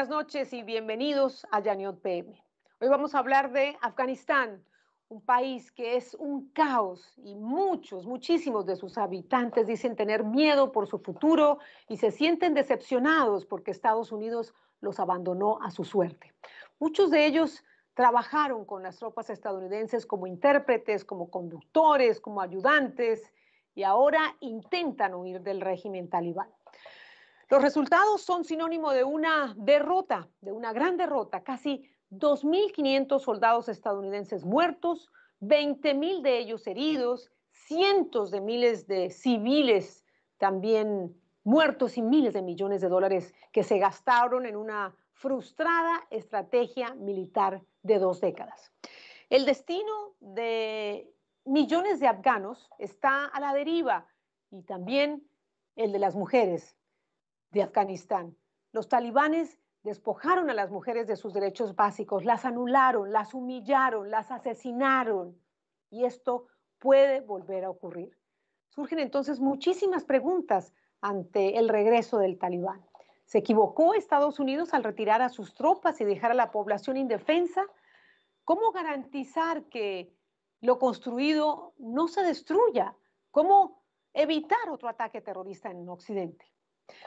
Buenas noches y bienvenidos a Yaniot PM. Hoy vamos a hablar de Afganistán, un país que es un caos y muchos, muchísimos de sus habitantes dicen tener miedo por su futuro y se sienten decepcionados porque Estados Unidos los abandonó a su suerte. Muchos de ellos trabajaron con las tropas estadounidenses como intérpretes, como conductores, como ayudantes y ahora intentan huir del régimen talibán. Los resultados son sinónimo de una derrota, de una gran derrota. Casi 2.500 soldados estadounidenses muertos, 20.000 de ellos heridos, cientos de miles de civiles también muertos y miles de millones de dólares que se gastaron en una frustrada estrategia militar de dos décadas. El destino de millones de afganos está a la deriva y también el de las mujeres de Afganistán. Los talibanes despojaron a las mujeres de sus derechos básicos, las anularon, las humillaron, las asesinaron. Y esto puede volver a ocurrir. Surgen entonces muchísimas preguntas ante el regreso del talibán. ¿Se equivocó Estados Unidos al retirar a sus tropas y dejar a la población indefensa? ¿Cómo garantizar que lo construido no se destruya? ¿Cómo evitar otro ataque terrorista en Occidente?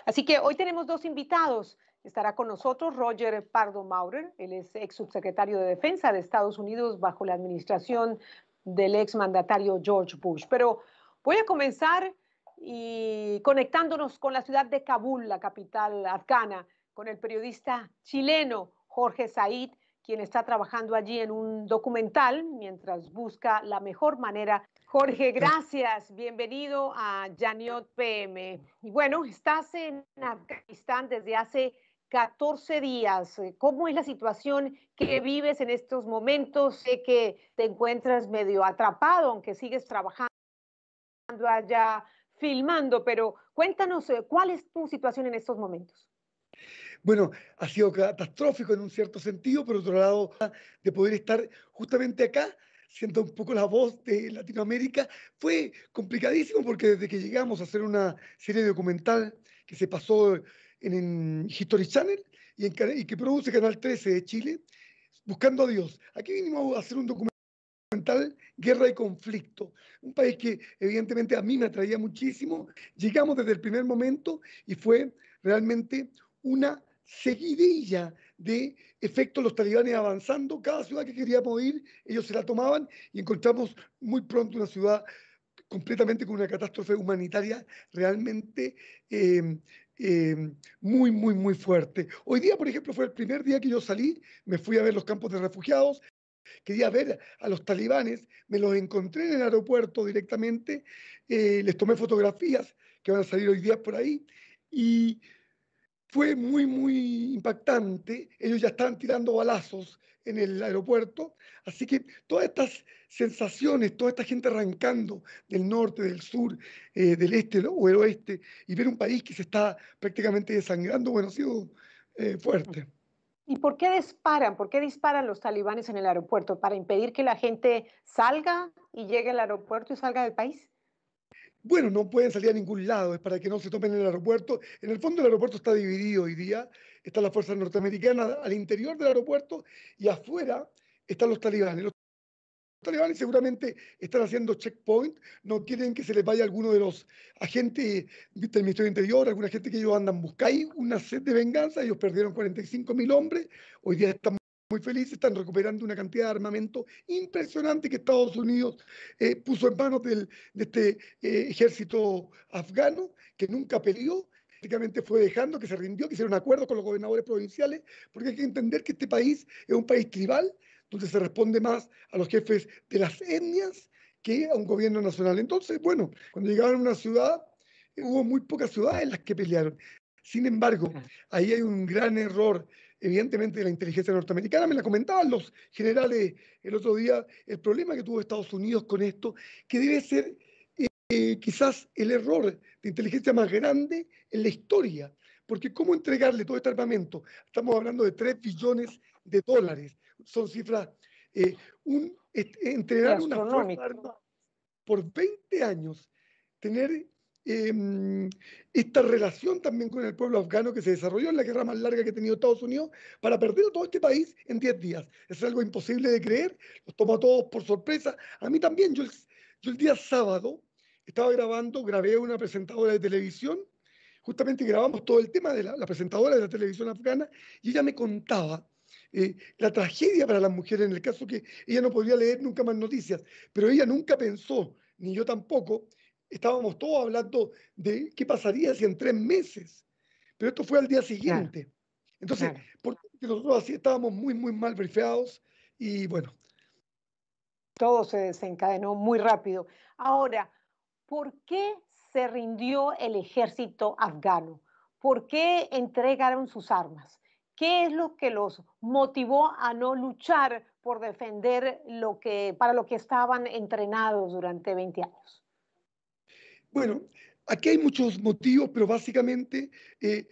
Así que hoy tenemos dos invitados. Estará con nosotros Roger Pardo Maurer, él es ex subsecretario de Defensa de Estados Unidos bajo la administración del ex mandatario George Bush. Pero voy a comenzar y conectándonos con la ciudad de Kabul, la capital afgana, con el periodista chileno Jorge Said, quien está trabajando allí en un documental mientras busca la mejor manera. Jorge, gracias. Bienvenido a Janiot PM. Y bueno, estás en Afganistán desde hace 14 días. ¿Cómo es la situación que vives en estos momentos? Sé que te encuentras medio atrapado, aunque sigues trabajando allá filmando, pero cuéntanos eh, cuál es tu situación en estos momentos bueno, ha sido catastrófico en un cierto sentido, por otro lado, de poder estar justamente acá, siendo un poco la voz de Latinoamérica, fue complicadísimo porque desde que llegamos a hacer una serie documental que se pasó en, History Channel y que produce Canal 13 de Chile, buscando a Dios. Aquí vinimos a hacer un documental Guerra y Conflicto, un país que evidentemente a mí me atraía muchísimo. Llegamos desde el primer momento y fue realmente una seguidilla de efecto los talibanes avanzando, cada ciudad que queríamos ir, ellos se la tomaban y encontramos muy pronto una ciudad completamente con una catástrofe humanitaria realmente em, em, muy, muy, muy fuerte. Hoy día, por ejemplo, fue el primer día que yo salí, me fui a ver los campos de refugiados, Quería ver a los talibanes, me los encontré en el aeropuerto directamente, eh, les tomé fotografías que van a salir hoy día por ahí y fue muy, muy impactante. Ellos ya estaban tirando balazos en el aeropuerto. Así que todas estas sensaciones, toda esta gente arrancando del norte, del sur, eh, del este o del oeste, y ver un país que se está prácticamente desangrando, bueno, ha sido eh, fuerte. ¿Y por qué disparan? ¿Por qué disparan los talibanes en el aeropuerto? ¿Para impedir que la gente salga y llegue al aeropuerto y salga del país? bueno, no pueden salir a ningún lado, es para que no se tomen en el aeropuerto. En el fondo el aeropuerto está dividido hoy día, están las fuerzas norteamericanas al interior del aeropuerto y afuera están los talibanes. Los talibanes seguramente están haciendo checkpoint, no quieren que se les vaya alguno de los agentes del Ministerio Interior, alguna gente que ellos andan buscando. una sed de venganza, ellos perdieron 45 mil hombres, hoy día estamos muy feliz, están recuperando una cantidad de armamento impresionante que Estados Unidos eh, puso en manos de este eh, ejército afgano, que nunca peleó, prácticamente fue dejando, que se rindió, que hicieron acuerdos con los gobernadores provinciales, porque hay que entender que este país es un país tribal, donde se responde más a los jefes de las etnias que a un gobierno nacional. Entonces, bueno, cuando llegaron a una ciudad, hubo muy pocas ciudades en las que pelearon. Sin embargo, ahí hay un gran error evidentemente de la inteligencia norteamericana. Me la comentaban los generales el otro día, el problema que tuvo Estados Unidos con esto, que debe ser eh, quizás el error de inteligencia más grande en la historia. Porque ¿cómo entregarle todo este armamento? Estamos hablando de 3 billones de dólares. Son cifras... Eh, un, entregar una fuerza por 20 años, tener Em, esta relación también con el pueblo afgano que se desarrolló en la guerra más larga que ha tenido Estados Unidos para perder todo este país en 10 días. Es algo imposible de creer, los toma a todos por sorpresa. A mí también, yo el, día sábado estaba grabando, grabé una presentadora de televisión, justamente grabamos todo el tema de la, presentadora de la televisión afgana y ella me contaba eh, la tragedia para las mujeres en el caso que ella no podía leer nunca más noticias, pero ella nunca pensó, ni yo tampoco, estábamos todos hablando de qué pasaría si en tres meses, pero esto fue al día siguiente. Entonces, porque nosotros así estábamos muy, muy mal brifeados y bueno. Todo se desencadenó muy rápido. Ahora, ¿por qué se rindió el ejército afgano? ¿Por qué entregaron sus armas? ¿Qué es lo que los motivó a no luchar por defender lo que, para lo que estaban entrenados durante 20 años? Bueno, aquí hay muchos motivos, pero básicamente eh,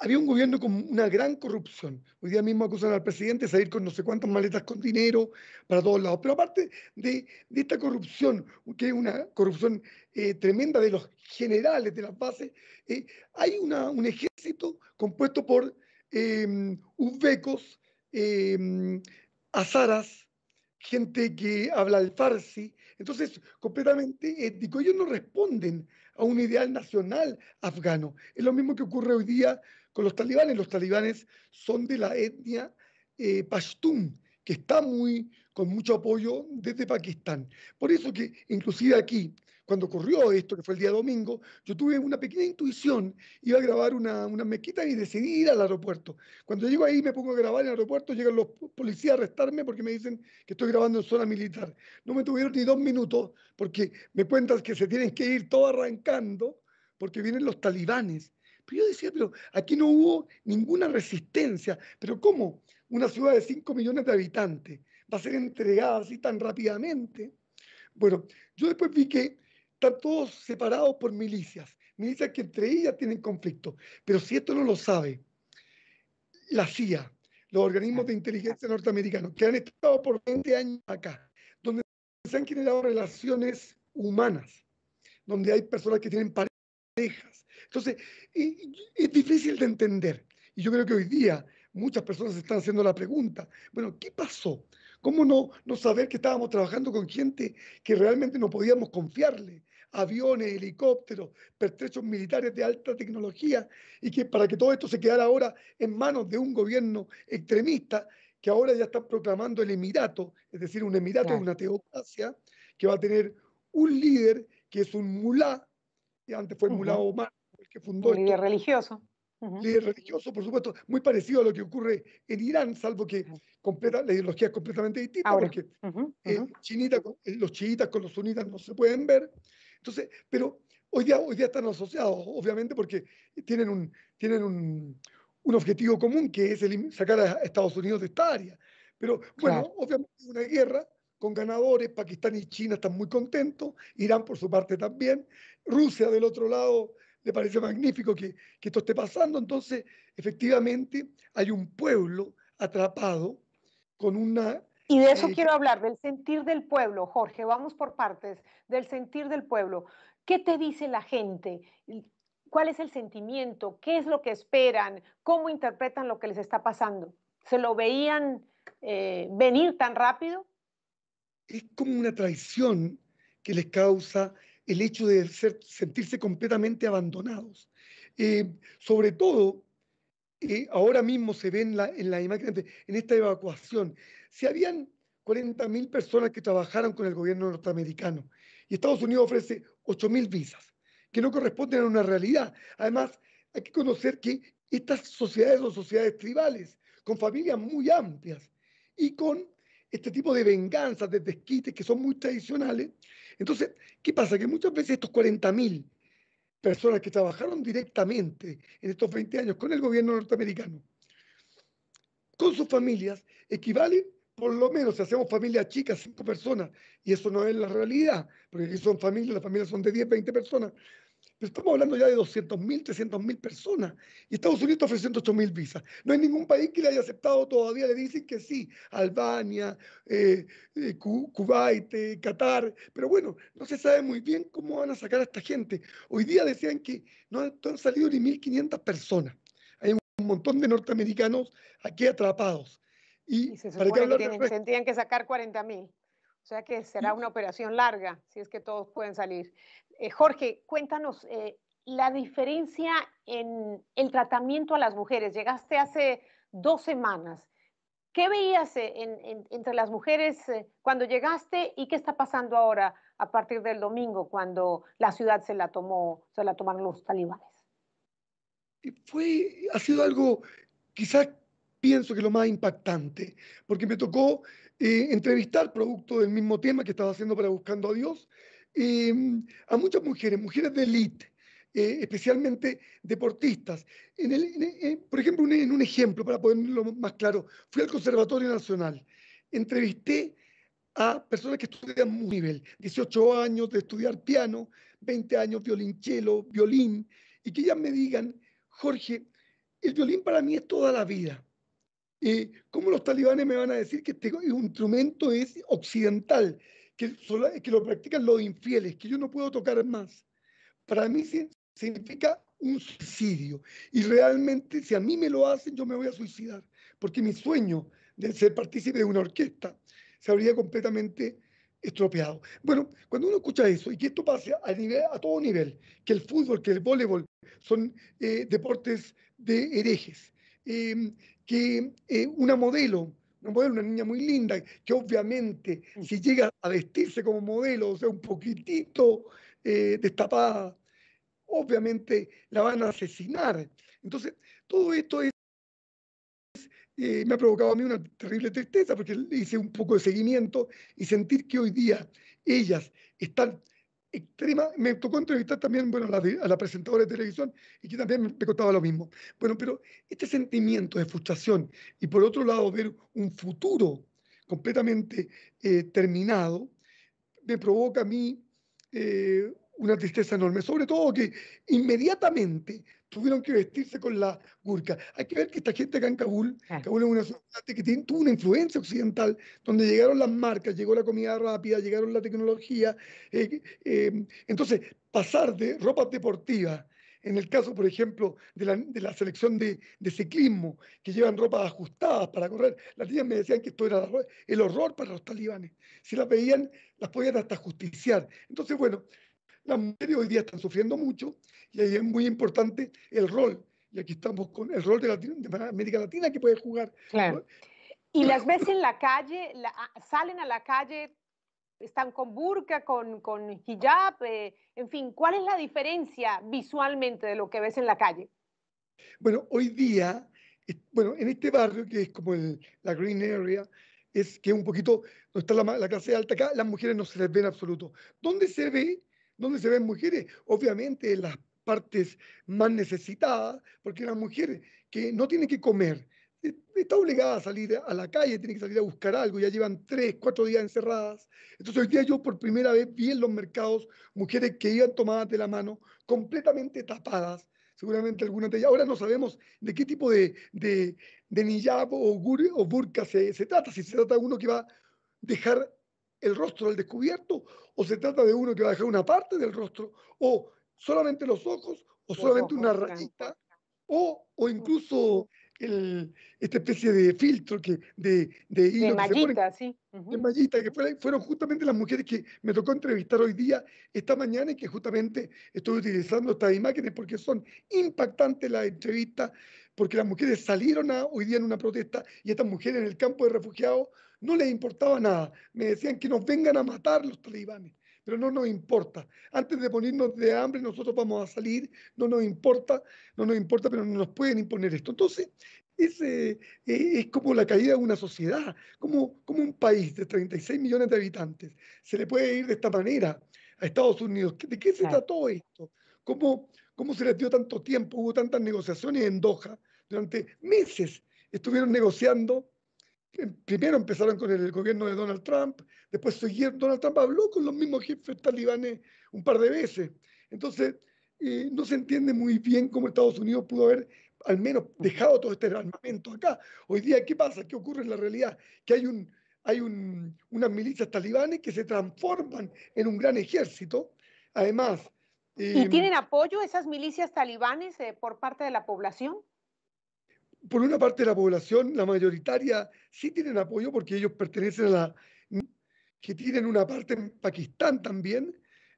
había un gobierno con una gran corrupción. Hoy día mismo acusan al presidente de salir con no sé cuántas maletas con dinero para todos lados. Pero aparte de, esta corrupción, que es una corrupción eh, tremenda de los generales, de las bases, eh, hay un ejército compuesto por em, uzbecos, em, azaras, gente que habla el farsi, entonces, completamente étnico. Ellos no responden a un ideal nacional afgano. Es lo mismo que ocurre hoy día con los talibanes. Los talibanes son de la etnia eh, pashtun, que está muy, con mucho apoyo desde Pakistán. Por eso que inclusive aquí, cuando ocurrió esto, que fue el día domingo, yo tuve una pequeña intuición, iba a grabar una, una mezquita y decidí ir al aeropuerto. Cuando llego ahí me pongo a grabar en el aeropuerto, llegan los policías a arrestarme porque me dicen que estoy grabando en zona militar. No me tuvieron ni dos minutos porque me cuentan que se tienen que ir todo arrancando porque vienen los talibanes. Pero yo decía, pero aquí no hubo ninguna resistencia. Pero ¿cómo? Una ciudad de 5 millones de habitantes va a ser entregada así tan rápidamente. Bueno, yo después vi que están todos separados por milicias, milicias que entre ellas tienen conflicto. Pero si esto no lo sabe la CIA, los organismos de inteligencia norteamericanos, que han estado por 20 años acá, donde se han generado relaciones humanas, donde hay personas que tienen parejas. Entonces, es difícil de entender. Y yo creo que hoy día muchas personas están haciendo la pregunta, bueno, ¿qué pasó? ¿Cómo no, no saber que estábamos trabajando con gente que realmente no podíamos confiarle? aviones, helicópteros, pertrechos militares de alta tecnología, y que para que todo esto se quedara ahora en manos de un gobierno extremista que ahora ya está proclamando el Emirato, es decir, un Emirato de una teocracia que va a tener un líder que es un mulá, y antes fue el mulá Omar, el que fundó. Un líder religioso. Un Líder religioso, por supuesto, muy parecido a lo que ocurre en Irán, salvo que la ideología es completamente distinta, porque eh, eh, los chiitas con los sunitas no se pueden ver. Entonces, pero hoy día, hoy día están asociados, obviamente, porque tienen un, tienen un, objetivo común, que es el, sacar a Estados Unidos de esta área. Pero bueno, obviamente una guerra con ganadores, Pakistán y China están muy contentos, Irán por su parte también, Rusia del otro lado le parece magnífico que, que esto esté pasando, entonces efectivamente hay un pueblo atrapado y de eso eh, quiero hablar, del sentir del pueblo, Jorge, vamos por partes, del sentir del pueblo. ¿Qué te dice la gente? ¿Cuál es el sentimiento? ¿Qué es lo que esperan? ¿Cómo interpretan lo que les está pasando? ¿Se lo veían eh, venir tan rápido? Es como una traición que les causa el hecho de sentirse completamente abandonados. Eh, sobre todo eh, ahora mismo se ven en la, imagen, en esta evacuación. Si habían 40.000 personas que trabajaron con el gobierno norteamericano y Estados Unidos ofrece 8.000 visas, que no corresponden a una realidad. Además, hay que conocer que estas sociedades son sociedades tribales, con familias muy amplias y con este tipo de venganzas, de desquites que son muy tradicionales. Entonces, ¿qué pasa? Que muchas veces estos 40.000 personas que trabajaron directamente en estos 20 años con el gobierno norteamericano, con sus familias, equivalen por lo menos, si hacemos familias chicas, cinco personas, y eso no es la realidad, porque aquí son familias, las familias son de 10, 20 personas, pero estamos hablando ya de 200.000, 300.000 personas. Y Estados Unidos está ofreciendo 8.000 visas. No hay ningún país que le haya aceptado todavía. Le dicen que sí. Albania, eh, eh, Kuwait, eh, Qatar. Pero bueno, no se sabe muy bien cómo van a sacar a esta gente. Hoy día decían que no han, salido ni 1.500 personas. Hay un montón de norteamericanos aquí atrapados. Y, se para que, tienen, que sacar 40.000. O sea que será una operación larga, si es que todos pueden salir. Eh, Jorge, cuéntanos eh, la diferencia en el tratamiento a las mujeres. Llegaste hace dos semanas. ¿Qué veías eh, entre las mujeres cuando llegaste y qué está pasando ahora a partir del domingo cuando la ciudad se la tomó, se la tomaron los talibanes? Fue, ha sido algo, quizás pienso que lo más impactante, porque me tocó entrevistar producto del mismo tema que estaba haciendo para Buscando a Dios, mm, a muchas mujeres, mujeres de élite, eh, especialmente deportistas. Eh, eh, por ejemplo, en un ejemplo, para ponerlo más claro, fui al Conservatorio Nacional, entrevisté a personas que estudian muy nivel, 18 años de estudiar piano, 20 años violinchelo, violín, y que ellas me digan, Jorge, el violín para mí es toda la vida. Eh, ¿cómo los talibanes me van a decir que este instrumento es occidental, que, que lo practican los infieles, que yo no puedo tocar más? Para mí significa un suicidio. Y realmente, si a mí me lo hacen, yo me voy a suicidar, porque mi sueño de ser partícipe de una orquesta se habría completamente estropeado. Bueno, cuando uno escucha eso y que esto pase a, nivel, a todo nivel, que el fútbol, que el voleibol son eh, deportes de herejes, eh, que eh, una modelo, una una niña muy linda, que obviamente mm. si llega a vestirse como modelo, o sea, un poquitito eh, destapada, obviamente la van a asesinar. Entonces, todo esto eh, me ha provocado a mí una terrible tristeza porque hice un poco de seguimiento y sentir que hoy día ellas están me tocó entrevistar también a, la, presentadora de televisión y que también me, contaba lo mismo. Bueno, pero este sentimiento de frustración y por otro lado ver un futuro completamente eh, terminado, me provoca a mí eh, una tristeza enorme. Sobre todo que inmediatamente tuvieron que vestirse con la burka. Hay que ver que esta gente acá en Kabul, Kabul es una ciudad que tuvo una influencia occidental, donde llegaron las marcas, llegó la comida rápida, llegaron la tecnología. Eh, eh, entonces, pasar de ropas deportivas, en el caso, por ejemplo, de la, de la selección de, de, ciclismo, que llevan ropas ajustadas para correr, las niñas me decían que esto era el horror para los talibanes. Si las veían, las podían hasta justiciar. Entonces, bueno, las mujeres hoy día están sufriendo mucho y ahí es muy importante el rol. Y aquí estamos con el rol de, América Latina que puede jugar. Claro. Y las ves en la calle, ah, salen a la calle, están con burka, con, con hijab, eh, en fin, ¿cuál es la diferencia visualmente de lo que ves en la calle? Bueno, hoy día, bueno, en este barrio que es como la Green Area, es que un poquito, no está la, la clase alta acá, las mujeres no se les ve en absoluto. ¿Dónde se ve? ¿Dónde se ven mujeres? Obviamente en las partes más necesitadas, porque las mujeres que no tienen que comer, eh, está obligada a salir a la calle, tiene que salir a buscar algo, ya llevan tres, cuatro días encerradas. Entonces hoy día yo por primera vez vi en los mercados mujeres que iban tomadas de la mano, completamente tapadas, seguramente algunas de ellas. Ahora no sabemos de qué tipo de, de, o, burka se, se, trata, si se trata de uno que va a dejar el rostro al descubierto, o se trata de uno que va a dejar una parte del rostro, o solamente los ojos, o solamente una rayita, o, o incluso el, esta especie de filtro que, de, de que De que fueron justamente las mujeres que me tocó entrevistar hoy día, esta mañana, y que justamente estoy utilizando estas imágenes porque son impactantes las entrevistas, porque las mujeres salieron hoy día en una protesta y estas mujeres en el campo de refugiados no les importaba nada. Me decían que nos vengan a matar los talibanes, pero no nos importa. Antes de ponernos de hambre, nosotros vamos a salir, no nos importa, no nos importa, pero no nos pueden imponer esto. Entonces, es, eh, es como la caída de una sociedad, como, como un país de 36 millones de habitantes. Se le puede ir de esta manera a Estados Unidos. ¿De qué se trató esto? cómo se les dio tanto tiempo? Hubo tantas negociaciones en Doha durante meses. Estuvieron negociando Em, primero empezaron con el gobierno de Donald Trump, después Donald Trump habló con los mismos jefes talibanes un par de veces. Entonces, eh, no se entiende muy bien cómo Estados Unidos pudo haber al menos dejado todo este armamento acá. Hoy día, ¿qué pasa? ¿Qué ocurre en la realidad? Que hay, un, hay unas milicias talibanes que se transforman en un gran ejército. Además... ¿Y em, tienen apoyo esas milicias talibanes eh, por parte de la población? por una parte de la población, la mayoritaria, sí tienen apoyo porque ellos pertenecen a la que tienen una parte en Pakistán también,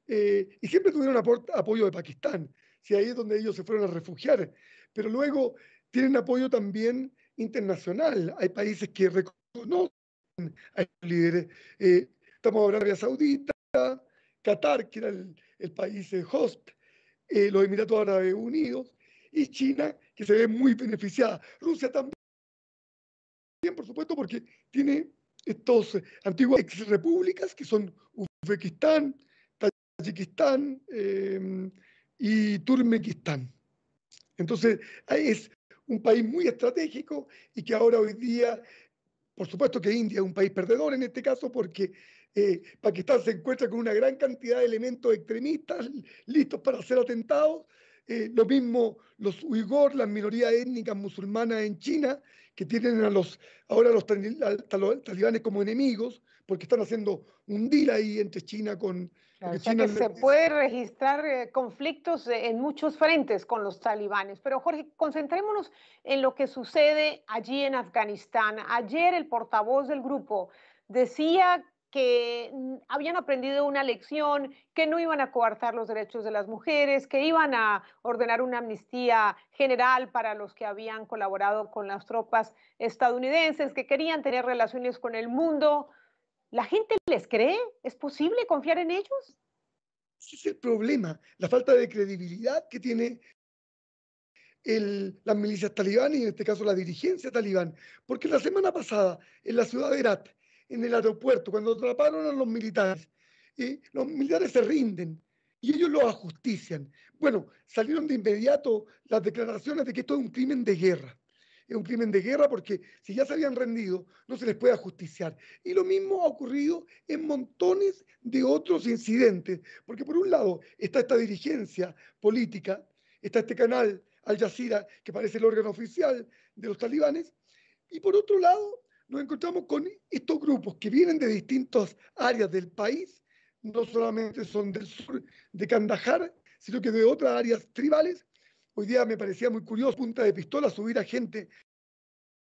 eh, y siempre tuvieron apoyo de Pakistán, si ahí es donde ellos se fueron a refugiar, pero luego tienen apoyo también internacional, hay países que reconocen a los líderes, eh, estamos hablando de Arabia Saudita, Qatar, que era el, país host, eh, los Emiratos Árabes Unidos, y China, que se ve muy beneficiada. Rusia también, por supuesto, porque tiene estos antiguas exrepúblicas que son Uzbekistán, Tayikistán em, y Turmekistán. Entonces, es un país muy estratégico y que ahora hoy día, por supuesto que India es un país perdedor en este caso porque eh, Pakistán se encuentra con una gran cantidad de elementos extremistas listos para hacer atentados eh, lo mismo los uigur, la minoría étnica musulmana en China, que tienen a los, ahora a los, talibanes como enemigos, porque están haciendo un deal ahí entre China con... China se puede registrar eh, conflictos eh, en muchos frentes con los talibanes. Pero Jorge, concentrémonos en lo que sucede allí en Afganistán. Ayer el portavoz del grupo decía que habían aprendido una lección, que no iban a coartar los derechos de las mujeres, que iban a ordenar una amnistía general para los que habían colaborado con las tropas estadounidenses, que querían tener relaciones con el mundo. ¿La gente les cree? ¿Es posible confiar en ellos? Ese es el problema, la falta de credibilidad que tiene el, las milicias talibán y en este caso la dirigencia talibán. Porque la semana pasada en la ciudad de Herat, en el aeropuerto, cuando atraparon a los militares. Y los militares se rinden y ellos los ajustician. Bueno, salieron de inmediato las declaraciones de que esto es un crimen de guerra. Es un crimen de guerra porque si ya se habían rendido, no se les puede ajusticiar. Y lo mismo ha ocurrido en montones de otros incidentes, porque por un lado está esta dirigencia política, está este canal Al Jazeera, que parece el órgano oficial de los talibanes, y por otro lado nos encontramos con estos grupos que vienen de distintas áreas del país, no solamente son del sur de Kandahar, sino que de otras áreas tribales. Hoy día me parecía muy curioso, punta de pistola, subir a gente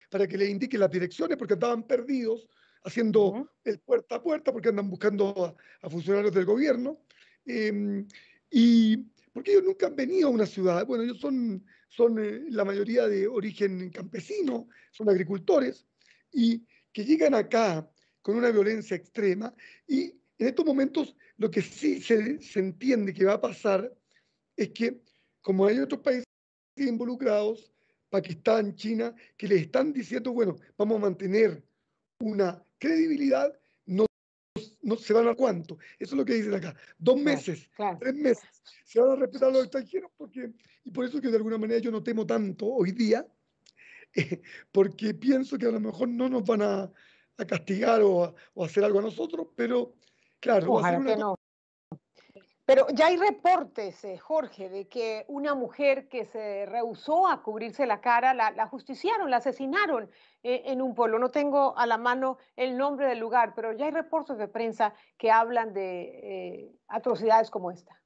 para que le indique las direcciones porque andaban perdidos haciendo el puerta a puerta porque andan buscando a, funcionarios del gobierno. Eh, y porque ellos nunca han venido a una ciudad. Bueno, ellos son, son eh, la mayoría de origen campesino, son agricultores y que llegan acá con una violencia extrema y en estos momentos lo que sí se, se entiende que va a pasar es que como hay otros países involucrados, Pakistán, China, que les están diciendo, bueno, vamos a mantener una credibilidad, no, no se van a cuánto. Eso es lo que dicen acá. Dos meses, tres meses. Se van a respetar los extranjeros porque, y por eso que de alguna manera yo no temo tanto hoy día porque pienso que a lo mejor no nos van a, castigar o, hacer algo a nosotros, pero claro. Ojalá que no. Pero ya hay reportes, eh, Jorge, de que una mujer que se rehusó a cubrirse la cara, la, justiciaron, la asesinaron eh, en un pueblo. No tengo a la mano el nombre del lugar, pero ya hay reportes de prensa que hablan de eh, atrocidades como esta.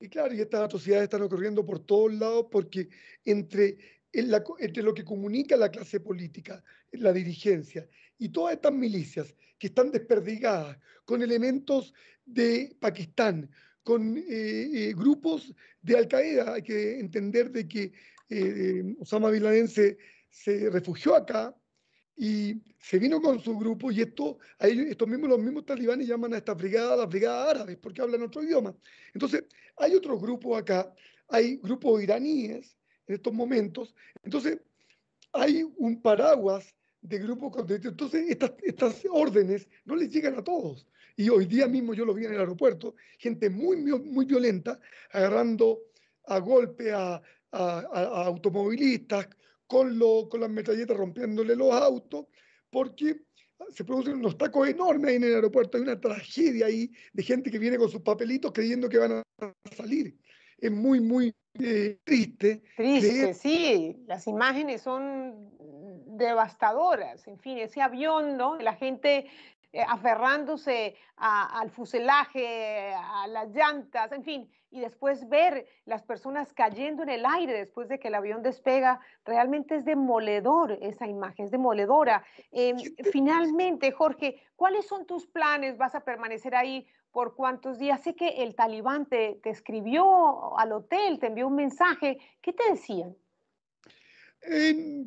Y claro, y estas atrocidades están ocurriendo por todos lados porque entre entre lo que comunica la clase política, la dirigencia y todas estas milicias que están desperdigadas con elementos de Pakistán, con eh, eh, grupos de Al Qaeda. Hay que entender de que eh, Osama Bin Laden se, refugió acá y se vino con su grupo y esto, estos mismos, los mismos talibanes llaman a esta brigada las brigadas árabes porque hablan otro idioma. Entonces, hay otros grupos acá, hay grupos iraníes en estos momentos. Entonces, hay un paraguas de grupos Entonces, estas, órdenes no les llegan a todos. Y hoy día mismo yo lo vi en el aeropuerto, gente muy, muy violenta, agarrando a golpe a, automovilistas, con, con las metralletas rompiéndole los autos, porque se producen unos tacos enormes ahí en el aeropuerto, hay una tragedia ahí de gente que viene con sus papelitos creyendo que van a salir es muy, muy eh, triste. Triste, sí, las imágenes son devastadoras, en fin, ese avión, ¿no? La gente eh, aferrándose al fuselaje, a las llantas, en fin, y después ver las personas cayendo en el aire después de que el avión despega, realmente es demoledor esa imagen, es demoledora. Em, finalmente, Jorge, ¿cuáles son tus planes? ¿Vas a permanecer ahí por cuántos días. Sé que el talibán te, escribió al hotel, te envió un mensaje. ¿Qué te decían?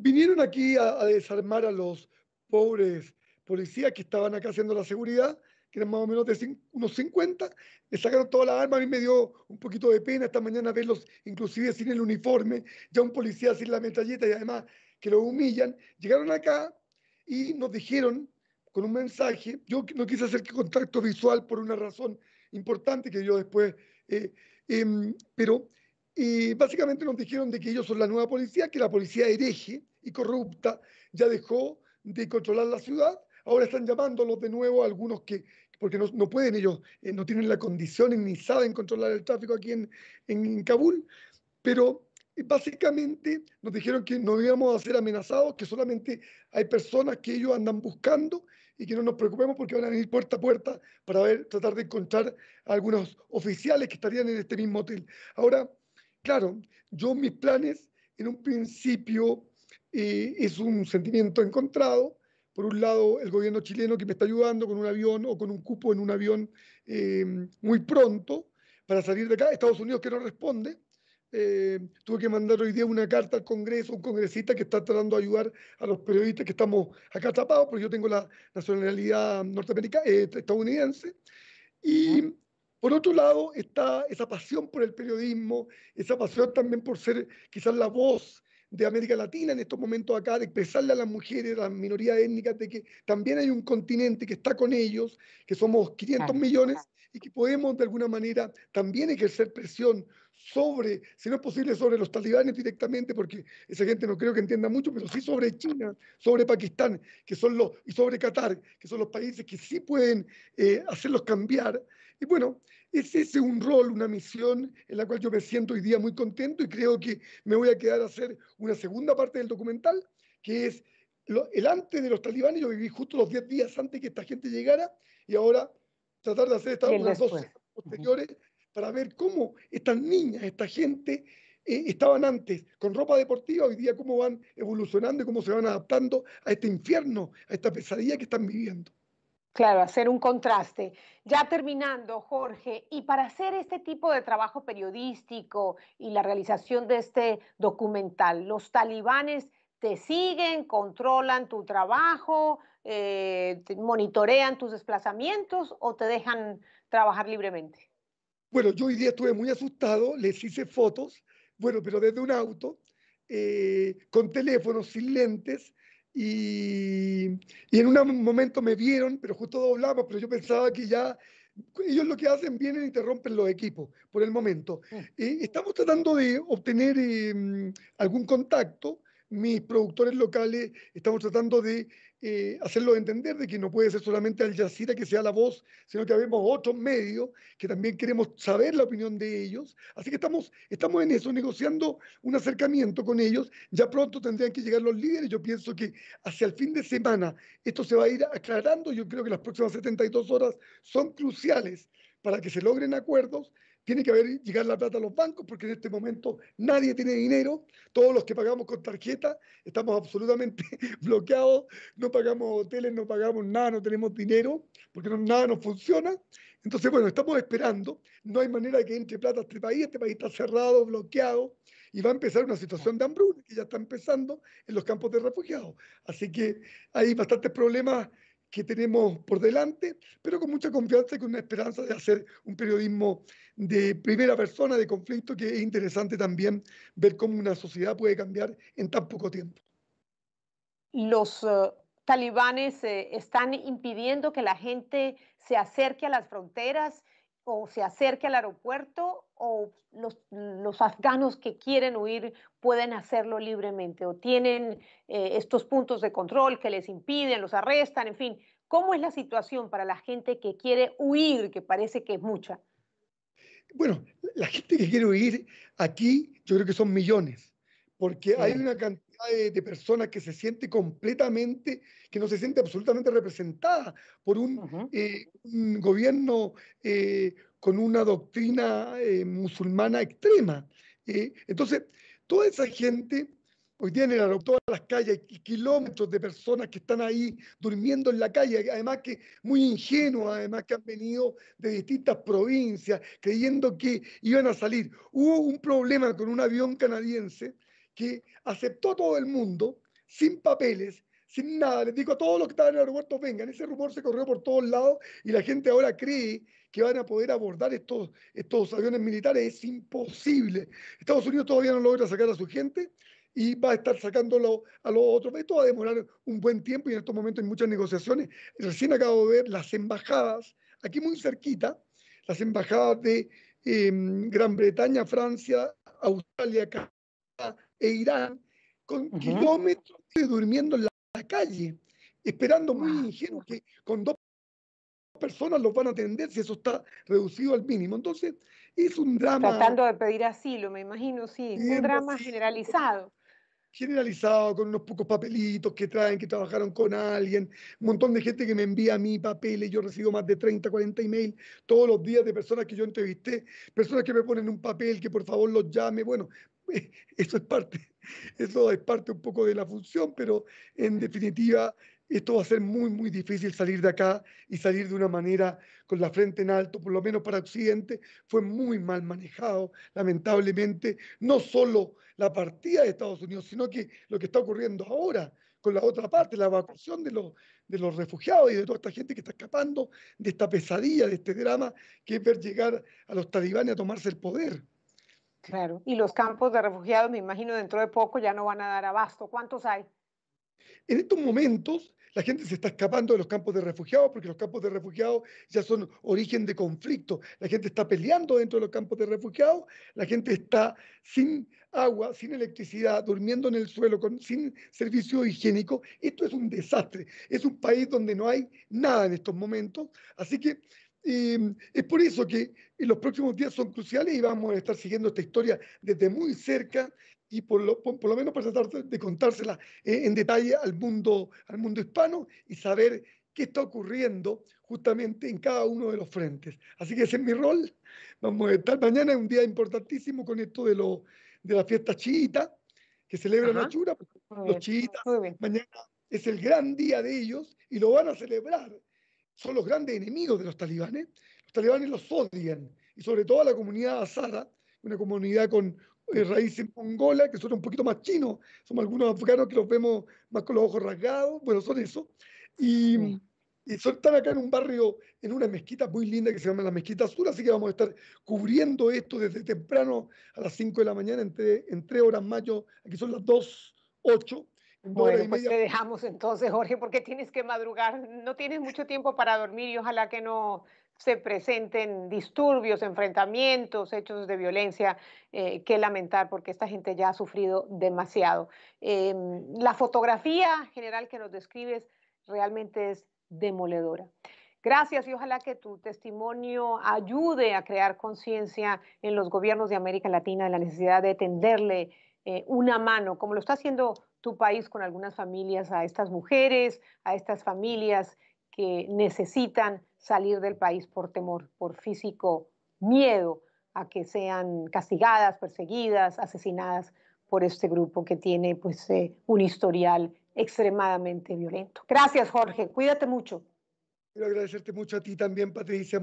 vinieron aquí a, desarmar a los pobres policías que estaban acá haciendo la seguridad, que eran más o menos de unos 50, le sacaron todas las armas, y me dio un poquito de pena esta mañana verlos inclusive sin el uniforme, ya un policía sin la metralleta y además que lo humillan, llegaron acá y nos dijeron con un mensaje. Yo no quise hacer contacto visual por una razón importante que yo después... Eh, em, pero eh, básicamente nos dijeron de que ellos son la nueva policía, que la policía hereje y corrupta ya dejó de controlar la ciudad. Ahora están llamándolos de nuevo algunos que, porque no, pueden ellos, eh, no tienen las condiciones ni saben controlar el tráfico aquí en, en Kabul. Pero básicamente nos dijeron que no íbamos a ser amenazados, que solamente hay personas que ellos andan buscando y que no nos preocupemos porque van a venir puerta a puerta para tratar de encontrar a algunos oficiales que estarían en este mismo hotel. Ahora, claro, yo mis planes en un principio eh, es un sentimiento encontrado. Por un lado, el gobierno chileno que me está ayudando con un avión o con un cupo en un avión eh, muy pronto para salir de acá. Estados Unidos que no responde. Eh, tuve que mandar hoy día una carta al Congreso, un congresista que está tratando de ayudar a los periodistas que estamos acá atrapados, porque yo tengo la nacionalidad norteamericana, eh, estadounidense. Y por otro lado está esa pasión por el periodismo, esa pasión también por ser quizás la voz de América Latina en estos momentos acá, de expresarle a las mujeres, a las minorías étnicas, de que también hay un continente que está con ellos, que somos 500 millones y que podemos de alguna manera también ejercer presión sobre, si no es posible, sobre los talibanes directamente, porque esa gente no creo que entienda mucho, pero sí sobre China, sobre Pakistán, que son los, y sobre Qatar, que son los países que sí pueden eh, hacerlos cambiar. Y bueno, ese es un rol, una misión en la cual yo me siento hoy día muy contento y creo que me voy a quedar a hacer una segunda parte del documental, que es el antes de los talibanes, yo viví justo los 10 días antes que esta gente llegara y ahora tratar de hacer estas dos posteriores para ver cómo estas niñas, esta gente eh, estaban antes con ropa deportiva, hoy día cómo van evolucionando y cómo se van adaptando a este infierno, a esta pesadilla que están viviendo. Claro, hacer un contraste. Ya terminando, Jorge, y para hacer este tipo de trabajo periodístico y la realización de este documental, ¿los talibanes te siguen, controlan tu trabajo? Eh, monitorean tus desplazamientos o te dejan trabajar libremente? Bueno, yo hoy día estuve muy asustado, les hice fotos, bueno, pero desde un auto, eh, con teléfono, sin lentes, y, en un momento me vieron, pero justo doblamos, pero yo pensaba que ya ellos lo que hacen vienen y te rompen los equipos por el momento. Mm. Eh, estamos tratando de obtener em, algún contacto. Mis productores locales estamos tratando de eh, hacerlo entender de que no puede ser solamente Al Jazeera que sea la voz, sino que habemos otros medios que también queremos saber la opinión de ellos. Así que estamos, estamos en eso, negociando un acercamiento con ellos. Ya pronto tendrían que llegar los líderes. Yo pienso que hacia el fin de semana esto se va a ir aclarando. Yo creo que las próximas 72 horas son cruciales para que se logren acuerdos tiene que haber, llegar la plata a los bancos porque en este momento nadie tiene dinero, todos los que pagamos con tarjeta estamos absolutamente bloqueados, no pagamos hoteles, no pagamos nada, no tenemos dinero porque nada nos funciona. Entonces, bueno, estamos esperando, no hay manera de que entre plata a este país, este país está cerrado, bloqueado y va a empezar una situación de hambruna que ya está empezando en los campos de refugiados. Así que hay bastantes problemas que tenemos por delante, pero con mucha confianza y con una esperanza de hacer un periodismo de primera persona, de conflicto, que es interesante también ver cómo una sociedad puede cambiar en tan poco tiempo. Los eh, talibanes eh, están impidiendo que la gente se acerque a las fronteras o se acerque al aeropuerto o los, afganos que quieren huir pueden hacerlo libremente o tienen eh, estos puntos de control que les impiden, los arrestan, en fin. ¿Cómo es la situación para la gente que quiere huir, que parece que es mucha? Bueno, la gente que quiere huir aquí yo creo que son millones, porque hay una cantidad de, personas que se siente completamente, que no se siente absolutamente representada por un, eh, gobierno eh, con una doctrina eh, musulmana extrema. entonces, toda esa gente, hoy día en todas las calles, kilómetros de personas que están ahí durmiendo en la calle, además que muy ingenuas, además que han venido de distintas provincias creyendo que iban a salir. Hubo un problema con un avión canadiense que aceptó todo el mundo, sin papeles, sin nada. Les dijo a todos los que estaban en el aeropuerto, vengan. Ese rumor se corrió por todos lados y la gente ahora cree que van a poder abordar estos, estos aviones militares. Es imposible. Estados Unidos todavía no logra sacar a su gente y va a estar sacándolo a los otros. Esto va a demorar un buen tiempo y en estos momentos hay muchas negociaciones. Recién acabo de ver las embajadas, aquí muy cerquita, las embajadas de em, Gran Bretaña, Francia, Australia, Canadá, e Irán, con kilómetros durmiendo en la, calle, esperando muy ingenuos que con dos personas los van a atender si eso está reducido al mínimo. Entonces, es un drama. Tratando de pedir asilo, me imagino, sí. Un drama pues, generalizado generalizado, con unos pocos papelitos que traen, que trabajaron con alguien, un montón de gente que me envía a mí papeles, yo recibo más de 30, 40 emails todos los días de personas que yo entrevisté, personas que me ponen un papel, que por favor los llame, bueno, eso es parte, eso es parte un poco de la función, pero en definitiva esto va a ser muy, muy difícil salir de acá y salir de una manera con la frente en alto, por lo menos para Occidente, fue muy mal manejado, lamentablemente, no solo la partida de Estados Unidos, sino que lo que está ocurriendo ahora con la otra parte, la evacuación de los, de los refugiados y de toda esta gente que está escapando de esta pesadilla, de este drama, que es ver llegar a los talibanes a tomarse el poder. Claro, y los campos de refugiados, me imagino, dentro de poco ya no van a dar abasto. ¿Cuántos hay? En estos momentos la gente se está escapando de los campos de refugiados porque los campos de refugiados ya son origen de conflicto. La gente está peleando dentro de los campos de refugiados. La gente está sin agua, sin electricidad, durmiendo en el suelo, sin servicio higiénico. Esto es un desastre. Es un país donde no hay nada en estos momentos. Así que em, es por eso que los próximos días son cruciales y vamos a estar siguiendo esta historia desde muy cerca y por lo, por, lo menos para tratar de contársela eh, en detalle al mundo, al mundo hispano y saber qué está ocurriendo justamente en cada uno de los frentes. Así que ese es mi rol. Vamos estar mañana, es un día importantísimo con esto de, lo, de la fiesta chiita, que celebran la los chiitas. Mañana es el gran día de ellos y lo van a celebrar. Son los grandes enemigos de los talibanes. Los talibanes los odian y sobre todo a la comunidad asada, una comunidad con raíces mongolas, que son un poquito más chinos, somos algunos afganos que los vemos más con los ojos rasgados, bueno, son eso. Y, están acá en un barrio, en una mezquita muy linda que se llama la Mezquita Sur, así que vamos a estar cubriendo esto desde temprano a las 5 de la mañana, entre, en 3 horas mayo, aquí son las 2, 8. Bueno, pues te dejamos entonces, Jorge, porque tienes que madrugar, no tienes mucho tiempo para dormir y ojalá que no, se presenten disturbios, enfrentamientos, hechos de violencia Qué eh, que lamentar, porque esta gente ya ha sufrido demasiado. Eh, la fotografía general que nos describes realmente es demoledora. Gracias y ojalá que tu testimonio ayude a crear conciencia en los gobiernos de América Latina de la necesidad de tenderle eh, una mano, como lo está haciendo tu país con algunas familias, a estas mujeres, a estas familias que necesitan salir del país por temor, por físico miedo a que sean castigadas, perseguidas, asesinadas por este grupo que tiene pues eh, un historial extremadamente violento. Gracias Jorge, cuídate mucho. Quiero agradecerte mucho a ti también Patricia.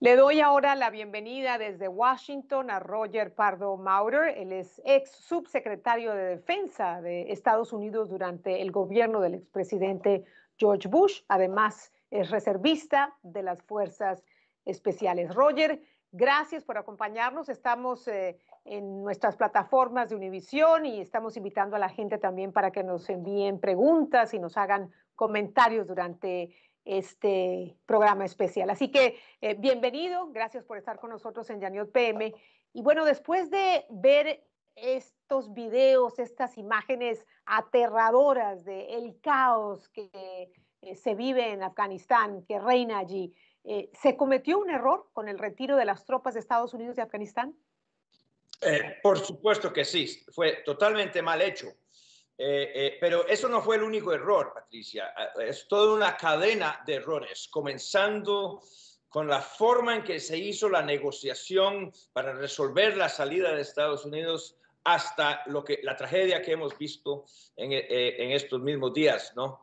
Le doy ahora la bienvenida desde Washington a Roger Pardo Maurer. Él es ex subsecretario de Defensa de Estados Unidos durante el gobierno del expresidente George Bush, además es reservista de las Fuerzas Especiales. Roger, gracias por acompañarnos. Estamos eh, en nuestras plataformas de Univisión y estamos invitando a la gente también para que nos envíen preguntas y nos hagan comentarios durante este programa especial. Así que eh, bienvenido, gracias por estar con nosotros en Yaniot PM. Y bueno, después de ver estos videos, estas imágenes aterradoras del el caos que eh, se vive en Afganistán, que reina allí. Eh, ¿Se cometió un error con el retiro de las tropas de Estados Unidos de Afganistán? Eh, por supuesto que sí, fue totalmente mal hecho. pero eso no fue el único error, Patricia. Ah, es toda una cadena de errores, comenzando con la forma en que se hizo la negociación para resolver la salida de Estados Unidos hasta lo que, la tragedia que hemos visto en, eh, eh, estos mismos días, ¿no?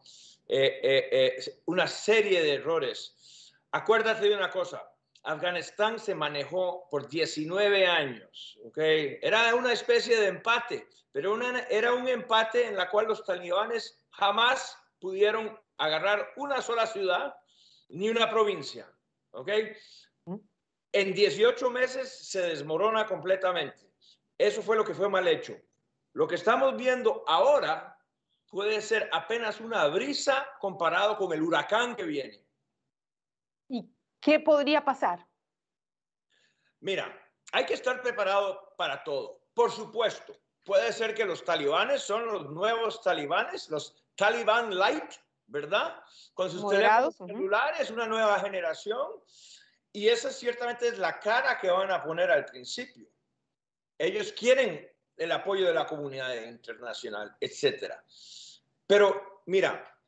Eh, una serie de errores. Acuérdate de una cosa, Afganistán se manejó por 19 años, ¿ok? Era una especie de empate, pero era un empate en la cual los talibanes jamás pudieron agarrar una sola ciudad ni una provincia, ¿ok? En 18 meses se desmorona completamente. Eso fue lo que fue mal hecho. Lo que estamos viendo ahora puede ser apenas una brisa comparado con el huracán que viene. ¿Y qué podría pasar? Mira, hay que estar preparado para todo. Por supuesto, puede ser que los talibanes son los nuevos talibanes, los taliban light, ¿verdad? Con sus teléfonos celulares, una nueva generación. Y esa ciertamente es la cara que van a poner al principio ellos quieren el apoyo de la comunidad internacional, etcétera. Pero mira,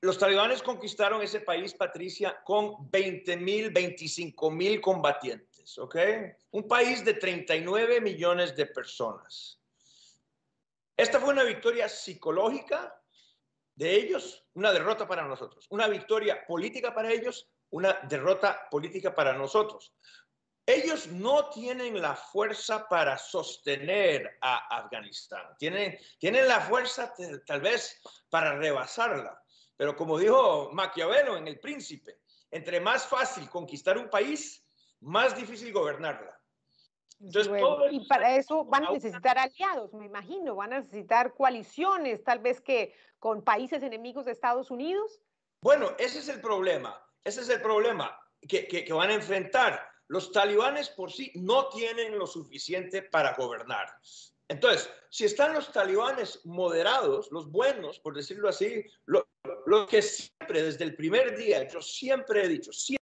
los talibanes conquistaron ese país, Patricia, con 20 mil, 25 mil combatientes, ¿ok? Un país de 39 millones de personas. Esta fue una victoria psicológica de ellos, una derrota para nosotros, una victoria política para ellos, una derrota política para nosotros. Ellos no tienen la fuerza para sostener a Afganistán. Tienen, tienen la fuerza tal vez para rebasarla. Pero como dijo Maquiavelo en El Príncipe, entre más fácil conquistar un país, más difícil gobernarla. y para eso van a necesitar aliados, me imagino, van a necesitar coaliciones, tal vez que con países enemigos de Estados Unidos. Bueno, ese es el problema, ese es el problema que van a enfrentar. Los talibanes por sí no tienen lo suficiente para gobernar. Entonces, si están los talibanes moderados, los buenos, por decirlo así, lo, que siempre, desde el primer día, yo siempre he dicho, siempre,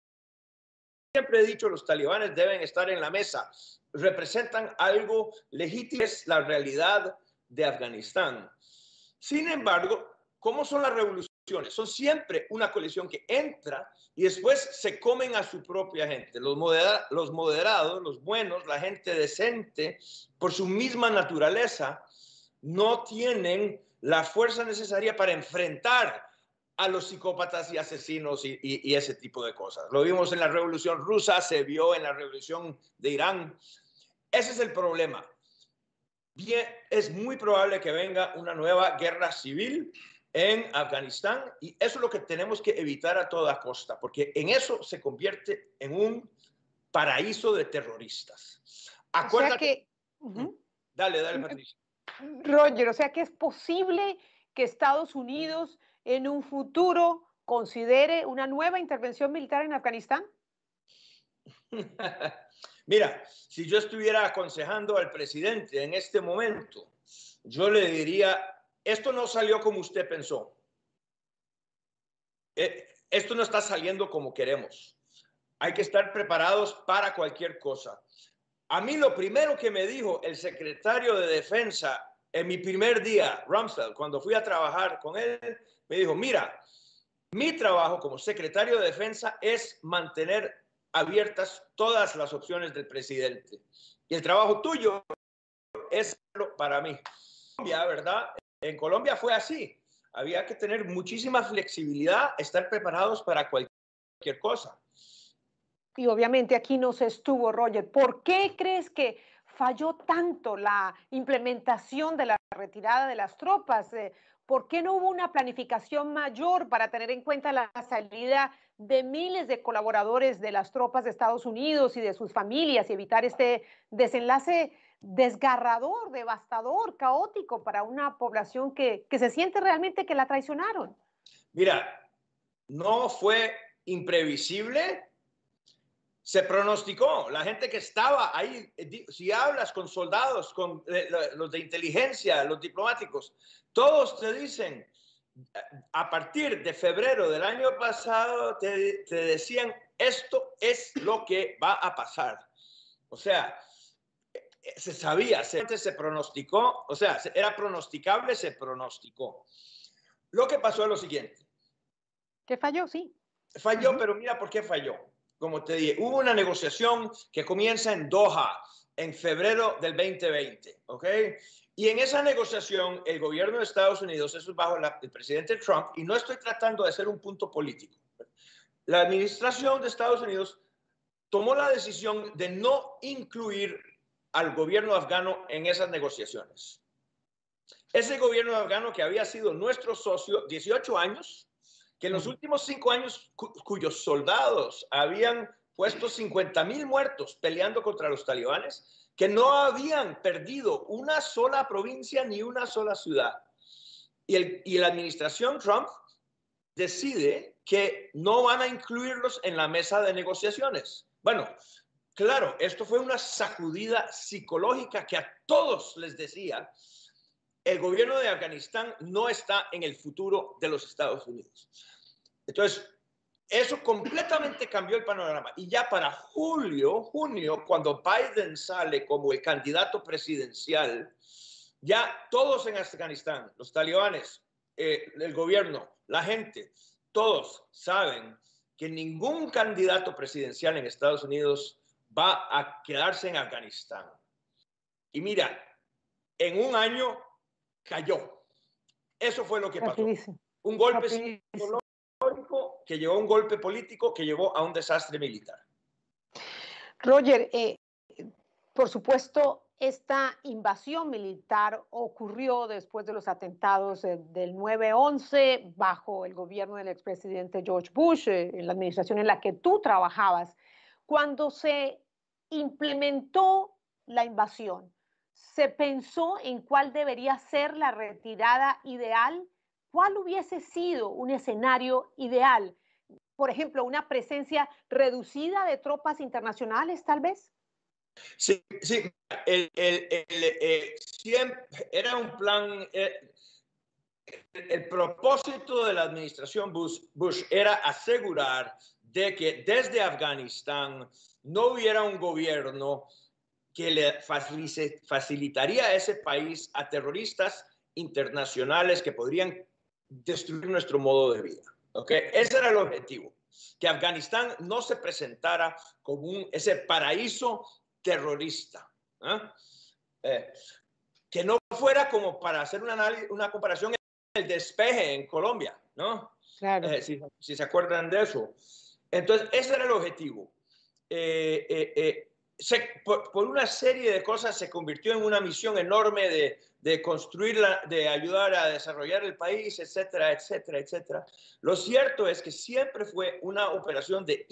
siempre he dicho, los talibanes deben estar en la mesa, representan algo legítimo, es la realidad de Afganistán. Sin embargo, ¿cómo son las revoluciones? Son siempre una coalición que entra y después se comen a su propia gente. Los, los moderados, los buenos, la gente decente, por su misma naturaleza, no tienen la fuerza necesaria para enfrentar a los psicópatas y asesinos y, y, ese tipo de cosas. Lo vimos en la Revolución Rusa, se vio en la Revolución de Irán. Ese es el problema. Bien, es muy probable que venga una nueva guerra civil en Afganistán y eso es lo que tenemos que evitar a toda costa, porque en eso se convierte en un paraíso de terroristas. Acuérdate. O Dale, dale, Patricia. Roger, o sea que es posible que Estados Unidos en un futuro considere una nueva intervención militar en Afganistán? Mira, si yo estuviera aconsejando al presidente en este momento, yo le diría esto no salió como usted pensó. Eh, esto no está saliendo como queremos. Hay que estar preparados para cualquier cosa. A mí lo primero que me dijo el secretario de Defensa en mi primer día, Rumsfeld, cuando fui a trabajar con él, me dijo, mira, mi trabajo como secretario de Defensa es mantener abiertas todas las opciones del presidente. Y el trabajo tuyo es para mí. ¿verdad? En Colombia fue así. Había que tener muchísima flexibilidad, estar preparados para cualquier cosa. Y obviamente aquí no se estuvo, Roger. ¿Por qué crees que falló tanto la implementación de la retirada de las tropas? Eh, ¿Por qué no hubo una planificación mayor para tener en cuenta la salida de miles de colaboradores de las tropas de Estados Unidos y de sus familias y evitar este desenlace desgarrador, devastador, caótico para una población que, se siente realmente que la traicionaron. Mira, no fue imprevisible, se pronosticó, la gente que estaba ahí, eh, si hablas con soldados, con eh, los de inteligencia, los diplomáticos, todos te dicen, a partir de febrero del año pasado, te, te decían, esto es lo que va a pasar. O sea, se sabía, se, se pronosticó, o sea, era pronosticable, se pronosticó. Lo que pasó es lo siguiente. Que falló, sí. Falló, pero mira por qué falló. Como te dije, hubo una negociación que comienza en Doha en febrero del 2020, ¿ok? Y en esa negociación, el gobierno de Estados Unidos, eso es bajo el presidente Trump, y no estoy tratando de hacer un punto político. La administración de Estados Unidos tomó la decisión de no incluir al gobierno afgano en esas negociaciones. Ese gobierno afgano que había sido nuestro socio 18 años, que en los últimos cinco años cuyos soldados habían puesto 50.000 mil muertos peleando contra los talibanes, que no habían perdido una sola provincia ni una sola ciudad. Y, y la administración Trump decide que no van a incluirlos en la mesa de negociaciones. Bueno, Claro, esto fue una sacudida psicológica que a todos les decía, el gobierno de Afganistán no está en el futuro de los Estados Unidos. Entonces, eso completamente cambió el panorama. Y ya para julio, junio, cuando Biden sale como el candidato presidencial, ya todos en Afganistán, los talibanes, eh, el gobierno, la gente, todos saben que ningún candidato presidencial en Estados Unidos va a quedarse en Afganistán. Y mira, en un año cayó. Eso fue lo que pasó. Un golpe psicológico que llevó a un golpe político que llevó a un desastre militar. Roger, eh, por supuesto, esta invasión militar ocurrió después de los atentados eh, del 9-11 bajo el gobierno del expresidente George Bush, eh, en la administración en la que tú trabajabas cuando se implementó la invasión, se pensó en cuál debería ser la retirada ideal, cuál hubiese sido un escenario ideal. Por ejemplo, una presencia reducida de tropas internacionales, tal vez. Sí, sí, eh, era un plan, eh, el, propósito de la administración Bush era asegurar de que desde Afganistán no hubiera un gobierno que le facilitaría a ese país a terroristas internacionales que podrían destruir nuestro modo de vida. ¿okay? Ese era el objetivo, que Afganistán no se presentara como un, ese paraíso terrorista. ¿ah? Eh, que no fuera como para hacer una, comparación el despeje en Colombia, eh, si, si, se acuerdan de eso. Entonces, ese era el objetivo. Eh, eh, eh, por, una serie de cosas se convirtió en una misión enorme de, de construirla, de ayudar a desarrollar el país, etcétera, etcétera, etcétera. Lo cierto es que siempre fue una operación de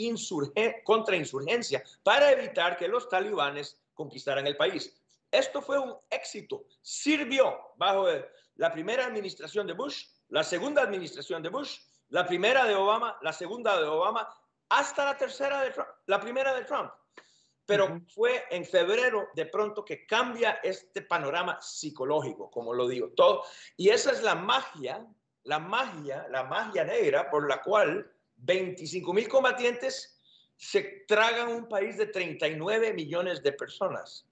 contrainsurgencia para evitar que los talibanes conquistaran el país. Esto fue un éxito, sirvió bajo la primera administración de Bush, la segunda administración de Bush, la primera de Obama, la segunda de Obama, hasta la, tercera de Trump, la primera de Trump. Pero fue en febrero de pronto que cambia este panorama psicológico, como lo digo, todo. Y esa es la magia, la magia, la magia negra por la cual 25 mil combatientes se tragan un país de 39 millones de personas.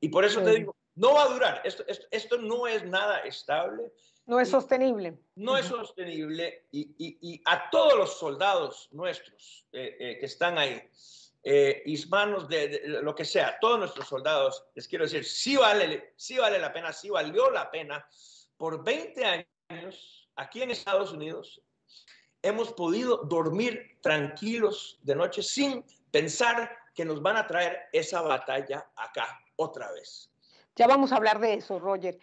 Y por eso te digo, no va a durar. esto, no es nada estable. No es sostenible. No es sostenible y, a todos los soldados nuestros eh, eh, que están ahí, eh, hismanos de, lo que sea, todos nuestros soldados, les quiero decir, sí vale, sí vale la pena, sí valió la pena. Por 20 años, aquí en Estados Unidos, hemos podido dormir tranquilos de noche sin pensar que nos van a traer esa batalla acá otra vez. Ya vamos a hablar de eso, Roger.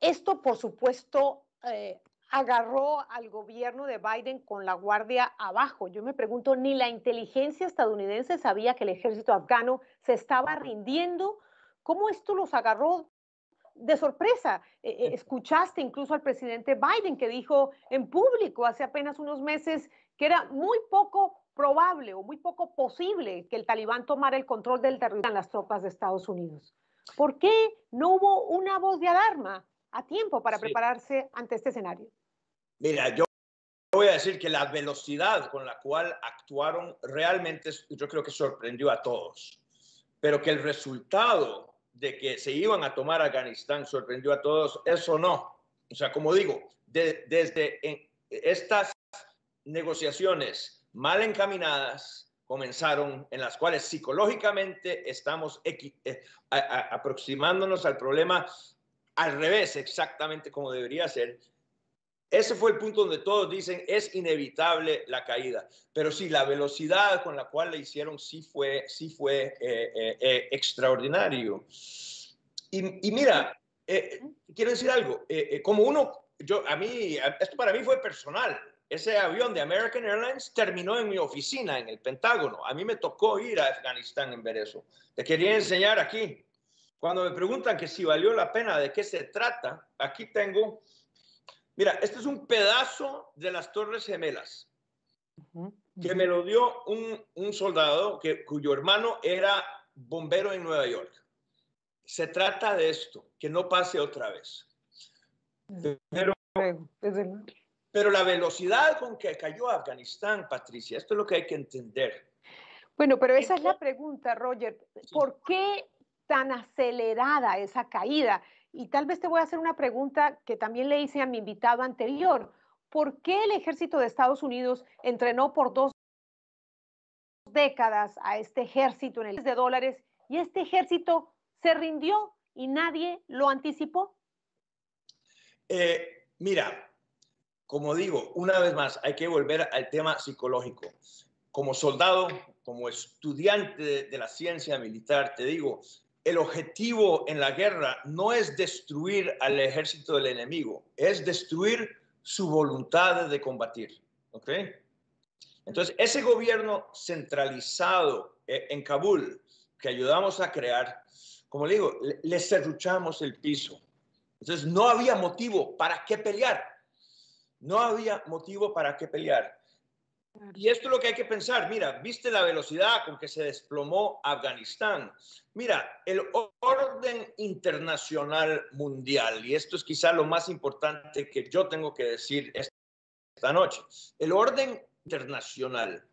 Esto, por supuesto, eh, agarró al gobierno de Biden con la guardia abajo. Yo me pregunto, ni la inteligencia estadounidense sabía que el ejército afgano se estaba rindiendo. ¿Cómo esto los agarró de sorpresa. Eh, eh, escuchaste incluso al presidente Biden que dijo en público hace apenas unos meses que era muy poco probable o muy poco posible que el talibán tomara el control del territorio en las tropas de Estados Unidos. ¿Por qué no hubo una voz de alarma a tiempo para prepararse ante este escenario? Mira, yo voy a decir que la velocidad con la cual actuaron realmente yo creo que sorprendió a todos, pero que el resultado de que se iban a tomar Afganistán sorprendió a todos, eso no. O sea, como digo, desde estas negociaciones mal encaminadas, comenzaron, en las cuales psicológicamente estamos eh, aproximándonos al problema al revés, exactamente como debería ser. Ese fue el punto donde todos dicen es inevitable la caída, pero sí, la velocidad con la cual la hicieron sí fue, sí fue eh, eh, extraordinario. Y, y mira, quiero decir algo, como uno, yo, a mí, esto para mí fue personal, ese avión de American Airlines terminó en mi oficina, en el Pentágono. A mí me tocó ir a Afganistán en ver eso. Te quería enseñar aquí. Cuando me preguntan que si valió la pena, de qué se trata, aquí tengo, mira, este es un pedazo de las Torres Gemelas, que me lo dio un, un soldado que, cuyo hermano era bombero en Nueva York. Se trata de esto, que no pase otra vez. Pero la velocidad con que cayó Afganistán, Patricia, esto es lo que hay que entender. Bueno, pero esa es la pregunta, Roger. ¿Por qué tan acelerada esa caída? Y tal vez te voy a hacer una pregunta que también le hice a mi invitado anterior. ¿Por qué el ejército de Estados Unidos entrenó por dos décadas a este ejército en el de dólares y este ejército se rindió y nadie lo anticipó? Eh, mira, como digo, una vez más, hay que volver al tema psicológico. Como soldado, como estudiante de, la ciencia militar, te digo, el objetivo en la guerra no es destruir al ejército del enemigo, es destruir su voluntad de combatir. ¿Ok? Entonces, ese gobierno centralizado eh, en Kabul que ayudamos a crear, como le digo, le cerruchamos el piso. Entonces, no había motivo para qué pelear. No había motivo para que pelear. Y esto es lo que hay que pensar. Mira, viste la velocidad con que se desplomó Afganistán. Mira, el orden internacional mundial, y esto es quizá lo más importante que yo tengo que decir esta noche, el orden internacional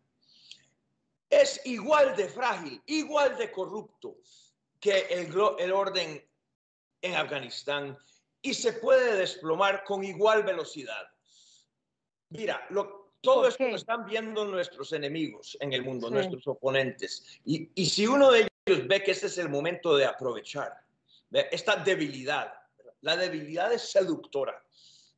es igual de frágil, igual de corrupto que el, el orden en Afganistán y se puede desplomar con igual velocidad. Mira, todo esto lo están viendo nuestros enemigos en el mundo, nuestros oponentes. Y, si uno de ellos ve que este es el momento de aprovechar esta debilidad, la debilidad es seductora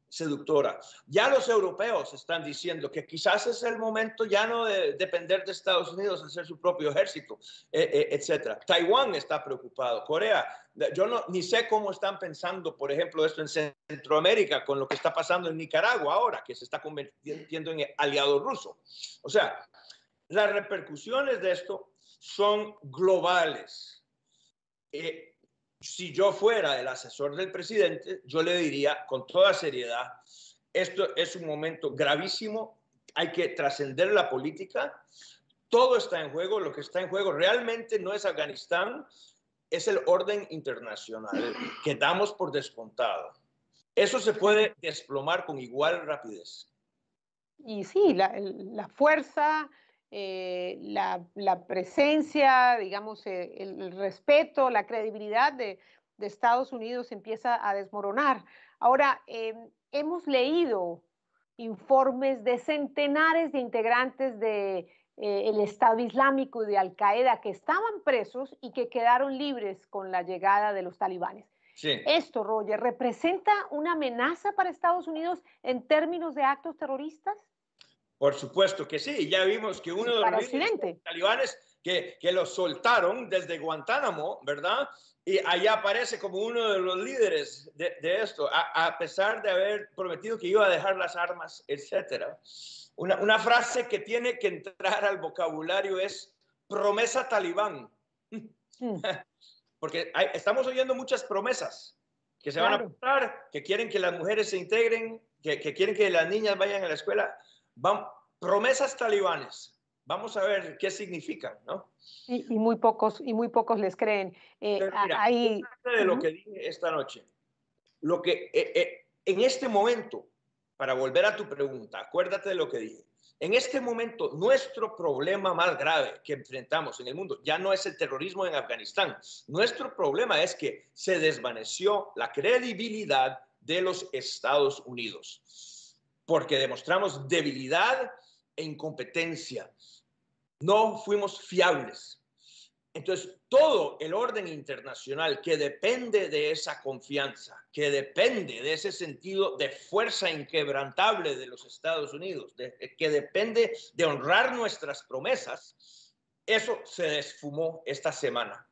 seductora. Ya los europeos están diciendo que quizás es el momento ya no de depender de Estados Unidos, hacer su propio ejército, eh, eh, etcétera. Taiwán está preocupado, Corea. Yo no, ni sé cómo están pensando, por ejemplo, esto en Centroamérica con lo que está pasando en Nicaragua ahora, que se está convirtiendo en aliado ruso. O sea, las repercusiones de esto son globales. Eh, si yo fuera el asesor del presidente, yo le diría con toda seriedad, esto es un momento gravísimo, hay que trascender la política, todo está en juego, lo que está en juego realmente no es Afganistán, es el orden internacional que damos por descontado. Eso se puede desplomar con igual rapidez. Y sí, la, la fuerza, eh, la, presencia, digamos, eh, el, respeto, la credibilidad de, Estados Unidos empieza a desmoronar. Ahora, eh, hemos leído informes de centenares de integrantes del Estado Islámico y de Al Qaeda que estaban presos y que quedaron libres con la llegada de los talibanes. Esto, Roger, representa una amenaza para Estados Unidos en términos de actos terroristas. Por supuesto que sí, ya vimos que uno de los, talibanes que, que lo soltaron desde Guantánamo, ¿verdad? Y allá aparece como uno de los líderes de, esto, a, pesar de haber prometido que iba a dejar las armas, etc. Una, frase que tiene que entrar al vocabulario es promesa talibán. Porque estamos oyendo muchas promesas que se van a pasar, que quieren que las mujeres se integren, que, que quieren que las niñas vayan a la escuela promesas talibanes. Vamos a ver qué significan, ¿no? Y, muy pocos y muy pocos les creen. Eh, De lo que dije esta noche, lo que eh, eh, en este momento, para volver a tu pregunta, acuérdate de lo que dije. En este momento, nuestro problema más grave que enfrentamos en el mundo ya no es el terrorismo en Afganistán. Nuestro problema es que se desvaneció la credibilidad de los Estados Unidos porque demostramos debilidad e incompetencia. No fuimos fiables. Entonces, todo el orden internacional que depende de esa confianza, que depende de ese sentido de fuerza inquebrantable de los Estados Unidos, que depende de honrar nuestras promesas, eso se desfumó esta semana.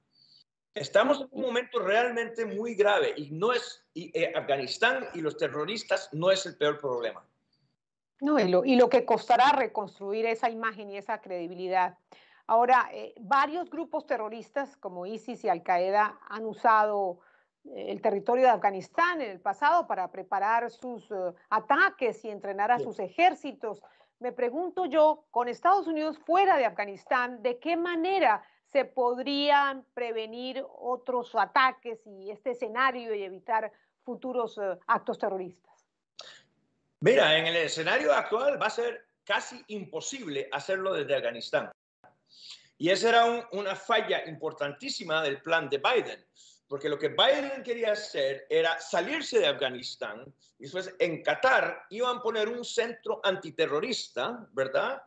Estamos en un momento realmente muy grave y no es eh, Afganistán y los terroristas no es el peor problema. No, y, lo, que costará reconstruir esa imagen y esa credibilidad. Ahora, eh, varios grupos terroristas como ISIS y Al-Qaeda han usado eh, el territorio de Afganistán en el pasado para preparar sus eh, ataques y entrenar a sus ejércitos. Me pregunto yo, con Estados Unidos fuera de Afganistán, ¿de qué manera se podrían prevenir otros ataques y este escenario y evitar futuros actos terroristas? Mira, en el escenario actual va a ser casi imposible hacerlo desde Afganistán. Y esa era una falla importantísima del plan de Biden, porque lo que Biden quería hacer era salirse de Afganistán y después en Qatar iban a poner un centro antiterrorista, ¿verdad?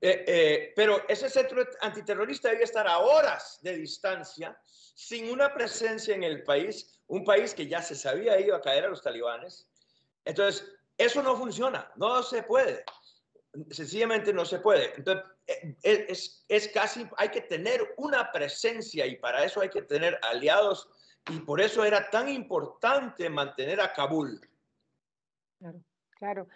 Eh, eh, pero ese centro antiterrorista debía estar a horas de distancia, sin una presencia en el país, un país que ya se sabía iba a caer a los talibanes. Entonces, eso no funciona, no se puede. Sencillamente no se puede. Entonces, eh, eh, es, casi, hay que tener una presencia y para eso hay que tener aliados y por eso era tan importante mantener a Kabul. Claro, claro.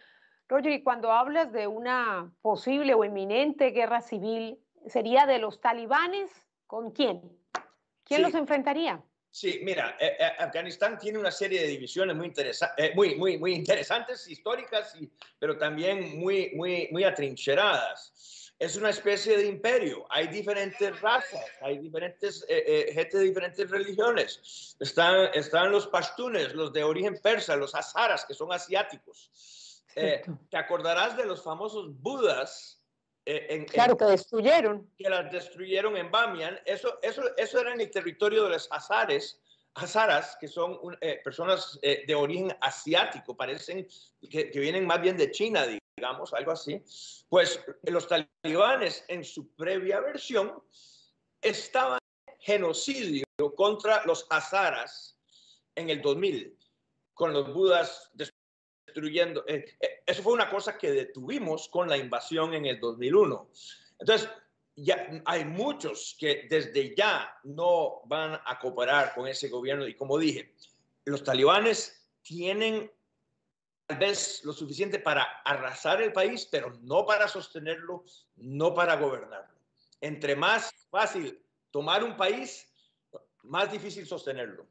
Roger, y cuando hablas de una posible o inminente guerra civil, ¿sería de los talibanes con quién? ¿Quién los enfrentaría? Sí, mira, eh, eh, Afganistán tiene una serie de divisiones muy, eh, muy, muy, muy interesantes, históricas, pero también muy, muy, muy atrincheradas. Es una especie de imperio. Hay diferentes razas, hay diferentes gente de diferentes religiones. Están, están los pashtunes, los de origen persa, los hazaras, que son asiáticos. te acordarás de los famosos budas eh, claro, que destruyeron. Que las destruyeron en Bamian. Eso, eso, eso era en el territorio de los azares, azaras, que son eh, personas eh, de origen asiático, parecen que, vienen más bien de China, digamos, algo así. Pues los talibanes, en su previa versión, estaban genocidio contra los Hazaras en el 2000, con los budas eh, eh, eso fue una cosa que detuvimos con la invasión en el 2001. Entonces, ya hay muchos que desde ya no van a cooperar con ese gobierno. Y como dije, los talibanes tienen tal vez lo suficiente para arrasar el país, pero no para sostenerlo, no para gobernarlo. Entre más fácil tomar un país, más difícil sostenerlo.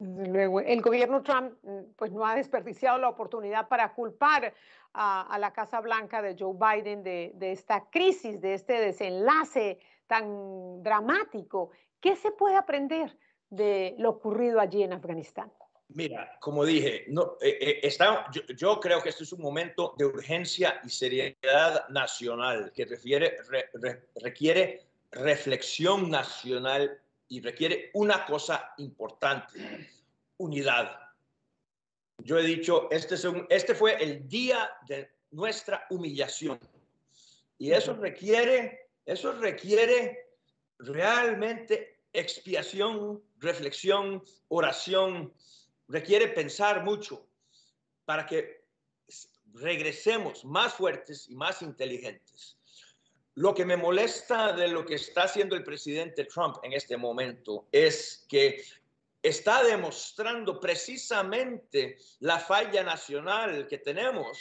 Luego, el gobierno Trump mm, pues, no ha desperdiciado la oportunidad para culpar a, la Casa Blanca de Joe Biden de, esta crisis, de este desenlace tan dramático. ¿Qué se puede aprender de lo ocurrido allí en Afganistán? Mira, como dije, no, eh, eh, está, yo, creo que este es un momento de urgencia y seriedad nacional que requiere reflexión nacional y requiere una cosa importante, unidad. Yo he dicho, este, este fue el día de nuestra humillación. Y eso requiere, eso requiere realmente expiación, reflexión, oración. Requiere pensar mucho para que regresemos más fuertes y más inteligentes. Lo que me molesta de lo que está haciendo el presidente Trump en este momento es que está demostrando precisamente la falla nacional que tenemos,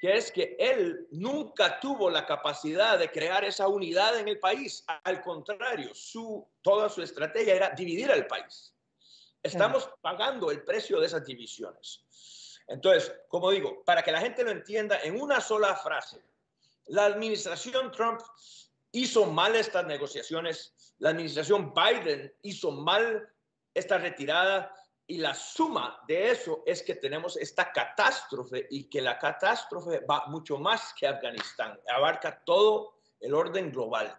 que es que él nunca tuvo la capacidad de crear esa unidad en el país. Al contrario, toda su estrategia era dividir al país. Estamos pagando el precio de esas divisiones. Entonces, como digo, para que la gente lo entienda en una sola frase, la administración Trump hizo mal estas negociaciones, la administración Biden hizo mal esta retirada y la suma de eso es que tenemos esta catástrofe y que la catástrofe va mucho más que Afganistán, abarca todo el orden global.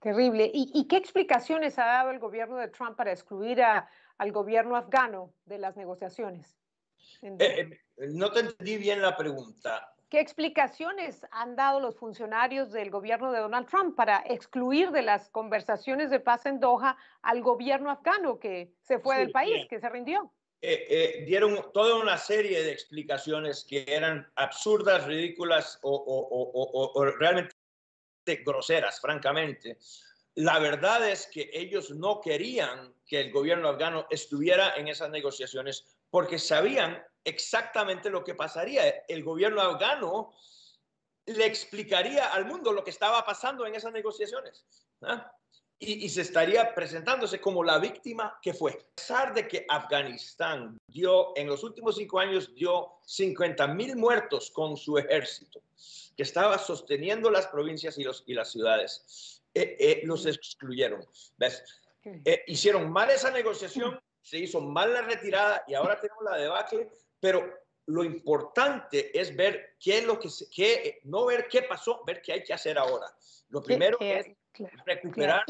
Terrible. ¿Y, qué explicaciones ha dado el gobierno de Trump para excluir al gobierno afgano de las negociaciones? Eh, eh, no te entendí bien la pregunta. ¿Qué explicaciones han dado los funcionarios del gobierno de Donald Trump para excluir de las conversaciones de paz en Doha al gobierno afgano que se fue del país, que se rindió? Eh, eh, dieron toda una serie de explicaciones que eran absurdas, ridículas o, realmente groseras, francamente. La verdad es que ellos no querían que el gobierno afgano estuviera en esas negociaciones, porque sabían exactamente lo que pasaría. El gobierno afgano le explicaría al mundo lo que estaba pasando en esas negociaciones. ¿ah? Y, se estaría presentándose como la víctima que fue. A pesar de que Afganistán dio, en los últimos cinco años, dio 50.000 mil muertos con su ejército, que estaba sosteniendo las provincias y, los, y las ciudades, eh, eh, los excluyeron. ¿Ves? Eh, hicieron mal esa negociación, se hizo mal la retirada y ahora tenemos la debacle, pero lo importante es ver qué es lo que, eh, no ver qué pasó, ver qué hay que hacer ahora. Lo primero es recuperar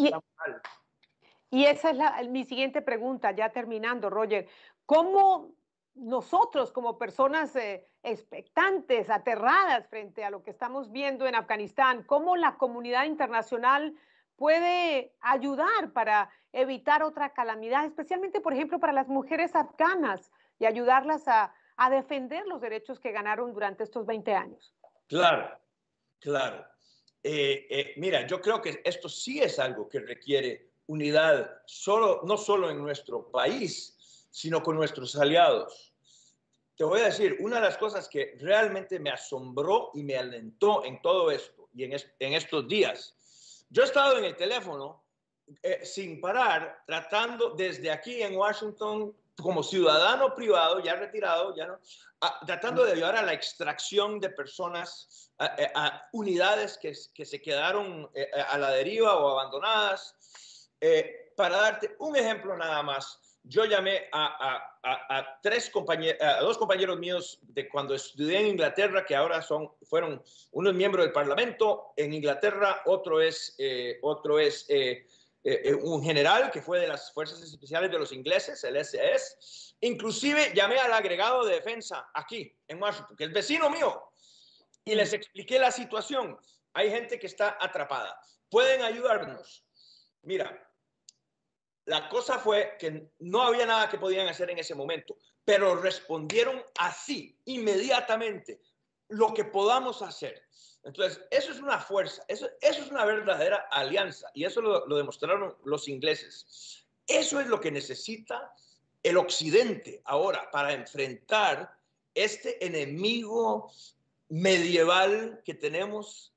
Y, esa es mi siguiente pregunta, ya terminando, Roger. ¿Cómo nosotros como personas eh, expectantes, aterradas frente a lo que estamos viendo en Afganistán, cómo la comunidad internacional puede ayudar para evitar otra calamidad, especialmente, por ejemplo, para las mujeres afganas y ayudarlas a, defender los derechos que ganaron durante estos 20 años. Claro, claro. Eh, eh, mira, yo creo que esto sí es algo que requiere unidad, solo, no solo en nuestro país, sino con nuestros aliados. Te voy a decir, una de las cosas que realmente me asombró y me alentó en todo esto y en, en estos días yo he estado en el teléfono eh, sin parar, tratando desde aquí en Washington, como ciudadano privado, ya retirado, ya no, tratando de ayudar a la extracción de personas, a, eh, unidades que, se quedaron eh, a la deriva o abandonadas. para darte un ejemplo nada más, yo llamé a, a dos compañeros míos de cuando estudié en Inglaterra, que ahora son, fueron, unos miembros del Parlamento en Inglaterra, otro es, eh, otro es eh, eh, un general que fue de las Fuerzas Especiales de los Ingleses, el SES. Inclusive llamé al agregado de defensa aquí, en Washington, que es vecino mío, y les expliqué la situación. Hay gente que está atrapada. Pueden ayudarnos. Mira, la cosa fue que no había nada que podían hacer en ese momento, pero respondieron así, inmediatamente, lo que podamos hacer. Entonces, eso es una fuerza, eso, es una verdadera alianza y eso lo, lo demostraron los ingleses. Eso es lo que necesita el Occidente ahora para enfrentar este enemigo medieval que tenemos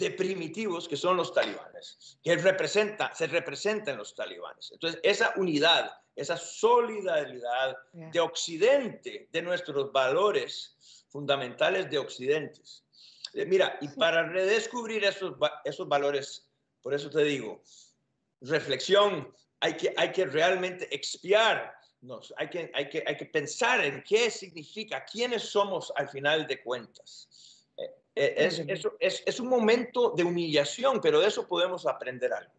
de primitivos que son los talibanes, que representa, se representan los talibanes. Entonces, esa unidad, esa solidaridad de Occidente, de nuestros valores fundamentales de Occidente. Eh, mira, y para redescubrir esos, esos valores, por eso te digo, reflexión, hay que, hay que realmente expiar hay, que, hay, que, hay que pensar en qué significa, quiénes somos al final de cuentas. Eh, es, un momento de humillación, pero de eso podemos aprender algo.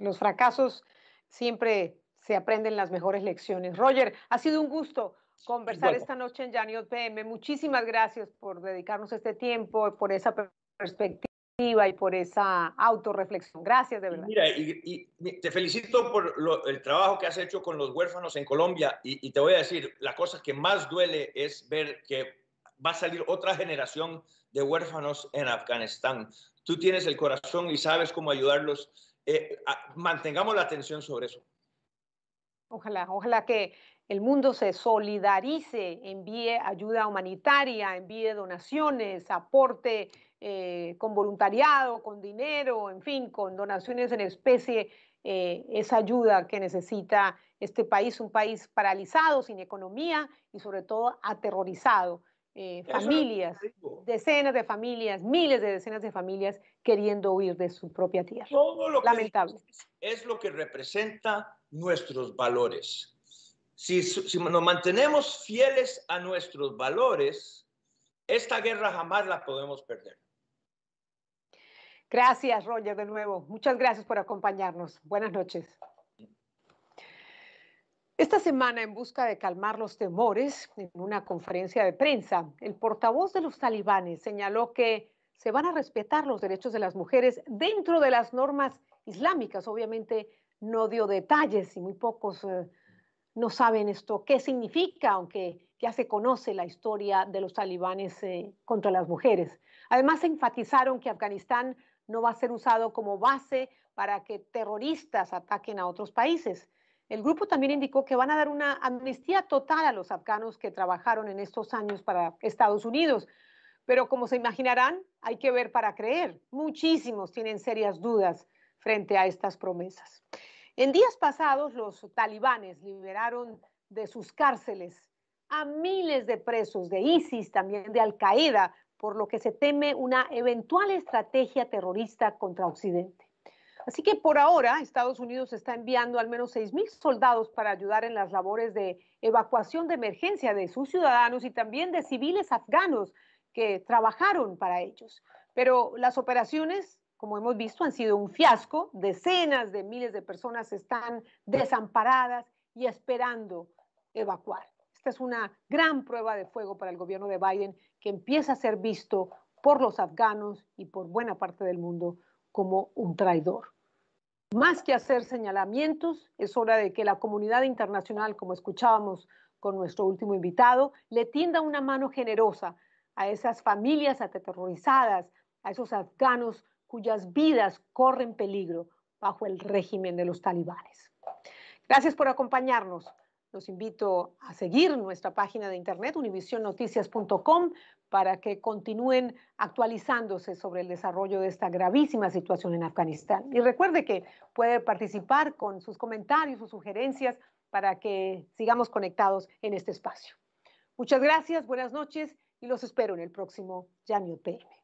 Los fracasos siempre se aprenden las mejores lecciones. Roger, ha sido un gusto conversar esta noche en Janiot PM. Muchísimas gracias por dedicarnos este tiempo, por esa perspectiva y por esa autorreflexión. Gracias, de verdad. Mira, y, te felicito por el trabajo que has hecho con los huérfanos en Colombia y, y te voy a decir, la cosa que más duele es ver que va a salir otra generación de huérfanos en Afganistán. Tú tienes el corazón y sabes cómo ayudarlos. Eh, mantengamos la atención sobre eso. Ojalá, ojalá que el mundo se solidarice, envíe ayuda humanitaria, envíe donaciones, aporte eh, con voluntariado, con dinero, en fin, con donaciones en especie, eh, esa ayuda que necesita este país, un país paralizado, sin economía y sobre todo aterrorizado. Eh, familias, decenas de familias, miles de decenas de familias queriendo huir de su propia tierra. Lamentable. es lo que representa nuestros valores. Si, si nos mantenemos fieles a nuestros valores, esta guerra jamás la podemos perder. Gracias, Roger, de nuevo. Muchas gracias por acompañarnos. Buenas noches. Esta semana, en busca de calmar los temores, en una conferencia de prensa, el portavoz de los talibanes señaló que se van a respetar los derechos de las mujeres dentro de las normas islámicas. Obviamente no dio detalles y muy pocos eh, no saben esto qué significa, aunque ya se conoce la historia de los talibanes eh, contra las mujeres. Además, enfatizaron que Afganistán no va a ser usado como base para que terroristas ataquen a otros países el grupo también indicó que van a dar una amnistía total a los afganos que trabajaron en estos años para Estados Unidos. Pero como se imaginarán, hay que ver para creer. Muchísimos tienen serias dudas frente a estas promesas. En días pasados, los talibanes liberaron de sus cárceles a miles de presos de ISIS, también de Al Qaeda, por lo que se teme una eventual estrategia terrorista contra Occidente. Así que por ahora Estados Unidos está enviando al menos 6.000 soldados para ayudar en las labores de evacuación de emergencia de sus ciudadanos y también de civiles afganos que trabajaron para ellos. Pero las operaciones, como hemos visto, han sido un fiasco. Decenas de miles de personas están desamparadas y esperando evacuar. Esta es una gran prueba de fuego para el gobierno de Biden que empieza a ser visto por los afganos y por buena parte del mundo como un traidor. Más que hacer señalamientos, es hora de que la comunidad internacional, como escuchábamos con nuestro último invitado, le tienda una mano generosa a esas familias aterrorizadas, a esos afganos cuyas vidas corren peligro bajo el régimen de los talibanes. Gracias por acompañarnos. Los invito a seguir nuestra página de internet univisionnoticias.com para que continúen actualizándose sobre el desarrollo de esta gravísima situación en Afganistán. Y recuerde que puede participar con sus comentarios, sus sugerencias, para que sigamos conectados en este espacio. Muchas gracias, buenas noches y los espero en el próximo Janio PM.